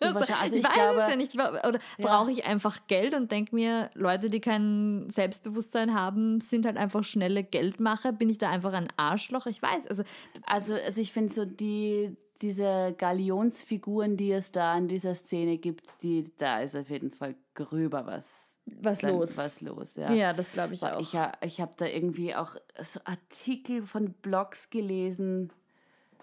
Also ich, ich weiß glaube, es ja nicht. Oder ja. brauche ich einfach Geld und denke mir, Leute, die kein Selbstbewusstsein haben, sind halt einfach schnelle Geldmacher. Bin ich da einfach ein Arschloch? Ich weiß. Also, also, also ich finde so die diese Galionsfiguren, die es da in dieser Szene gibt, die, da ist auf jeden Fall gröber was was dann, los. Was los, ja. Ja, das glaube ich auch. Ich, ich habe da irgendwie auch so Artikel von Blogs gelesen.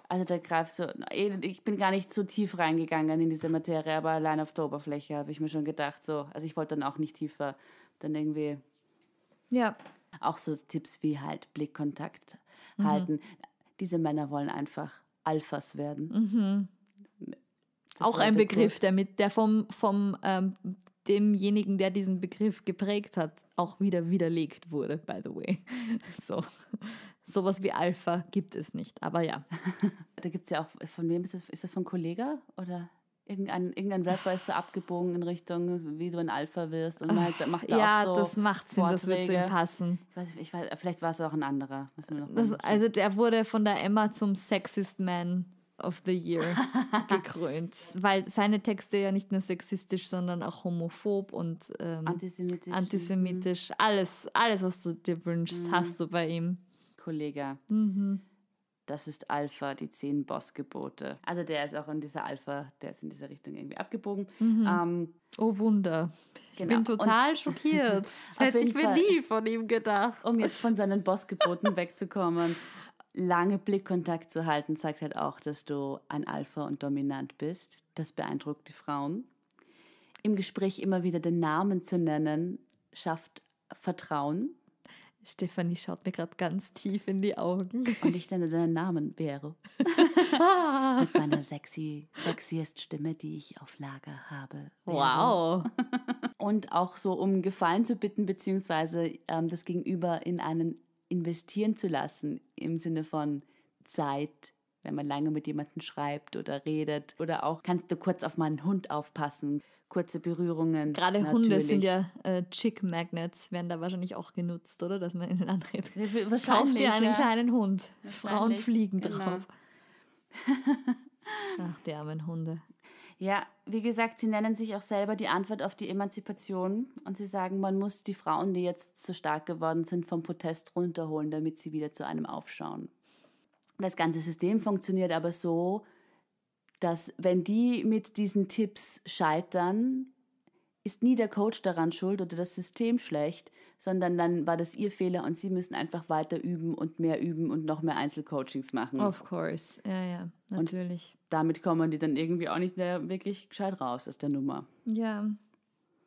Also da greift so, eh, ich bin gar nicht so tief reingegangen in diese Materie, aber allein auf der Oberfläche habe ich mir schon gedacht, so, also ich wollte dann auch nicht tiefer, dann irgendwie. Ja. Auch so Tipps wie halt Blickkontakt mhm. halten. Diese Männer wollen einfach Alphas werden. Mhm. Auch ein Begriff, der, mit, der vom, vom ähm, demjenigen, der diesen Begriff geprägt hat, auch wieder widerlegt wurde, by the way. (laughs) So. Sowas wie Alpha gibt es nicht, aber ja. (laughs) Da gibt es ja auch, von wem ist das? Ist das von Kollega oder? Irgendein, irgendein Rapper ist so abgebogen in Richtung, wie du ein Alpha wirst. Und halt, macht da ja, auch so das macht Sinn, Vorträge. das wird zu ihm passen. Ich weiß, ich weiß, vielleicht war es auch ein anderer. Das, also der wurde von der Emma zum Sexist Man of the Year (laughs) gekrönt. Weil seine Texte ja nicht nur sexistisch, sondern auch homophob und ähm, antisemitisch. antisemitisch. Mhm. Alles, alles, was du dir wünschst, mhm. hast du bei ihm. Kollege. Mhm. Das ist Alpha, die zehn Bossgebote. Also der ist auch in dieser Alpha, der ist in dieser Richtung irgendwie abgebogen. Mhm. Ähm, oh Wunder. Ich genau. bin total und schockiert. Das (laughs) hätte ich mir Fall, nie von ihm gedacht. Um jetzt von seinen Bossgeboten wegzukommen lange Blickkontakt zu halten, zeigt halt auch, dass du ein Alpha und dominant bist. Das beeindruckt die Frauen. Im Gespräch immer wieder den Namen zu nennen, schafft Vertrauen. Stefanie schaut mir gerade ganz tief in die Augen. Und ich nenne deinen Namen Vero. (laughs) Ah. Mit meiner sexy, sexiest Stimme, die ich auf Lager habe. Vero. Wow. (laughs) Und auch so, um Gefallen zu bitten, beziehungsweise ähm, das Gegenüber in einen investieren zu lassen, im Sinne von Zeit, wenn man lange mit jemandem schreibt oder redet. Oder auch kannst du kurz auf meinen Hund aufpassen. Kurze Berührungen. Gerade natürlich. Hunde sind ja äh, Chick Magnets, werden da wahrscheinlich auch genutzt, oder? Dass man ihnen (laughs) anredet. Wahrscheinlich. Kauf dir einen ja. kleinen Hund. Frauen fliegen genau. drauf. (laughs) Ach, die armen Hunde. Ja, wie gesagt, sie nennen sich auch selber die Antwort auf die Emanzipation und sie sagen, man muss die Frauen, die jetzt so stark geworden sind, vom Protest runterholen, damit sie wieder zu einem aufschauen das ganze System funktioniert aber so, dass wenn die mit diesen Tipps scheitern, ist nie der Coach daran schuld oder das System schlecht, sondern dann war das ihr Fehler und sie müssen einfach weiter üben und mehr üben und noch mehr Einzelcoachings machen. Of course, ja, ja, natürlich. Und damit kommen die dann irgendwie auch nicht mehr wirklich gescheit raus aus der Nummer. Ja,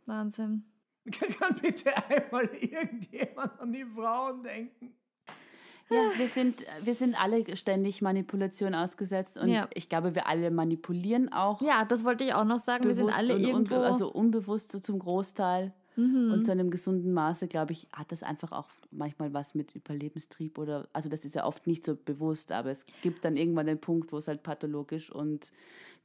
Wahnsinn. (laughs) Kann bitte einmal irgendjemand an die Frauen denken? Ja, wir sind, wir sind alle ständig Manipulation ausgesetzt und ja. ich glaube, wir alle manipulieren auch. Ja, das wollte ich auch noch sagen. Wir sind alle irgendwo. Unbe also unbewusst so zum Großteil. Mhm. Und zu einem gesunden Maße, glaube ich, hat das einfach auch manchmal was mit Überlebenstrieb oder, also das ist ja oft nicht so bewusst, aber es gibt dann irgendwann den Punkt, wo es halt pathologisch und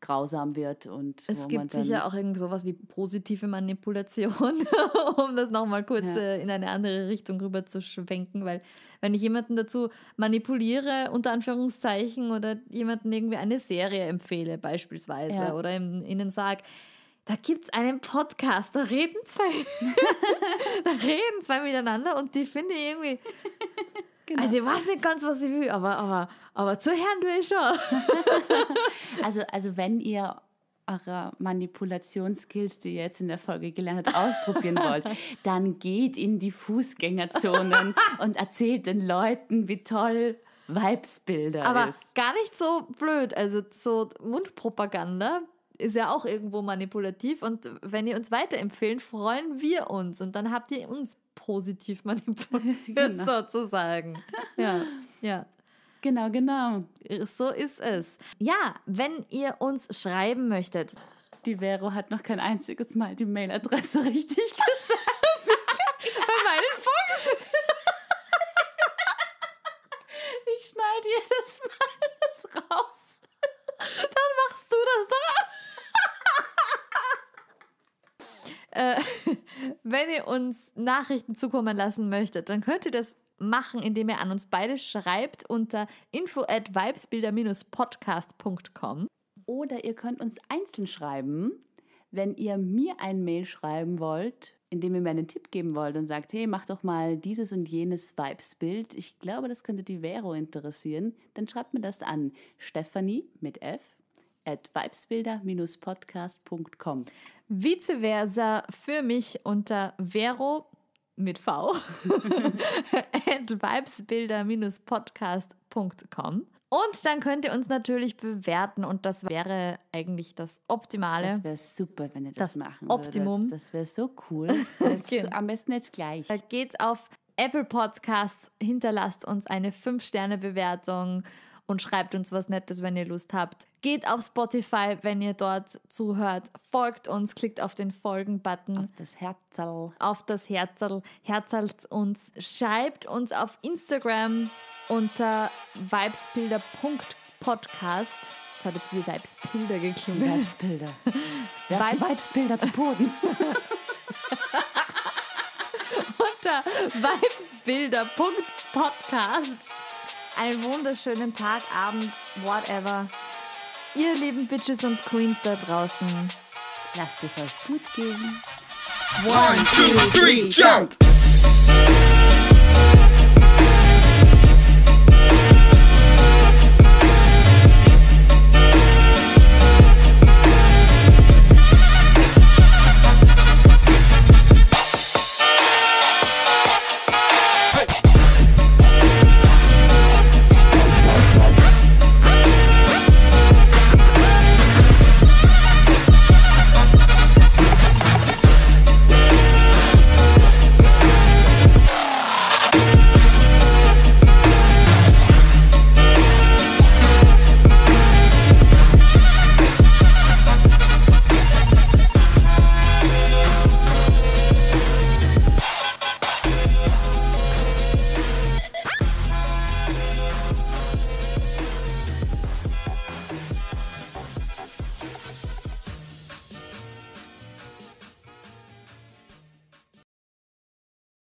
grausam wird. Und es gibt sicher auch irgendwie sowas wie positive Manipulation, (laughs) um das nochmal kurz ja. Äh, in eine andere Richtung rüber zu schwenken, weil wenn ich jemanden dazu manipuliere, unter Anführungszeichen, oder jemanden irgendwie eine Serie empfehle beispielsweise, ja. oder ihnen sage, da gibt es einen Podcast, da reden zwei, (laughs) da reden zwei miteinander und die finde ich irgendwie Genau. Also ich weiß nicht ganz, was ich will, aber, aber, aber zuhören will ich schon. (laughs) also, also wenn ihr eure Manipulationsskills, die ihr jetzt in der Folge gelernt habt, ausprobieren wollt, (laughs) dann geht in die Fußgängerzonen (laughs) und erzählt den Leuten, wie toll Vibesbilder aber ist. Aber gar nicht so blöd, also so Mundpropaganda ist ja auch irgendwo manipulativ. Und wenn ihr uns weiterempfehlen, freuen wir uns. Und dann habt ihr uns positiv (laughs) manipuliert, genau. sozusagen. (laughs) Ja, ja. Genau, genau. So ist es. Ja, wenn ihr uns schreiben möchtet. Die Vero hat noch kein einziges Mal die Mailadresse (laughs) richtig gesagt. Bei meinen Folgen. ich schneide jedes Mal das raus. Dann machst du das doch äh, (laughs) wenn ihr uns Nachrichten zukommen lassen möchtet, dann könnt ihr das machen, indem ihr an uns beide schreibt unter info at vibesbilder-podcast.com. Oder ihr könnt uns einzeln schreiben, wenn ihr mir ein Mail schreiben wollt, indem ihr mir einen Tipp geben wollt und sagt, hey, mach doch mal dieses und jenes Vibesbild. Ich glaube, das könnte die Vero interessieren. Dann schreibt mir das an. Stephanie mit F at vibesbilder-podcast.com. Vice versa für mich unter Vero mit V (laughs) at vibesbilder-podcast.com. Und dann könnt ihr uns natürlich bewerten und das wäre eigentlich das Optimale. Das wäre super, wenn ihr das, das machen würdet. Optimum. Das, das wäre so cool. (laughs) okay. so, am besten jetzt gleich. Geht auf Apple Podcasts, hinterlasst uns eine 5-Sterne-Bewertung und schreibt uns was Nettes, wenn ihr Lust habt. Geht auf Spotify, wenn ihr dort zuhört. Folgt uns, klickt auf den Folgen-Button. Auf das Herzl. Auf das Herzl. Herzelt uns. Schreibt uns auf Instagram unter vibesbilder.podcast. Das hat jetzt wie Vibesbilder geklingelt. Vibesbilder. Vibes. Vibesbilder zu Boden. (laughs) (laughs) unter vibesbilder.podcast einen wunderschönen Tag, Abend, whatever. Ihr lieben Bitches und Queens da draußen, lasst es euch gut gehen. One, two, three, jump!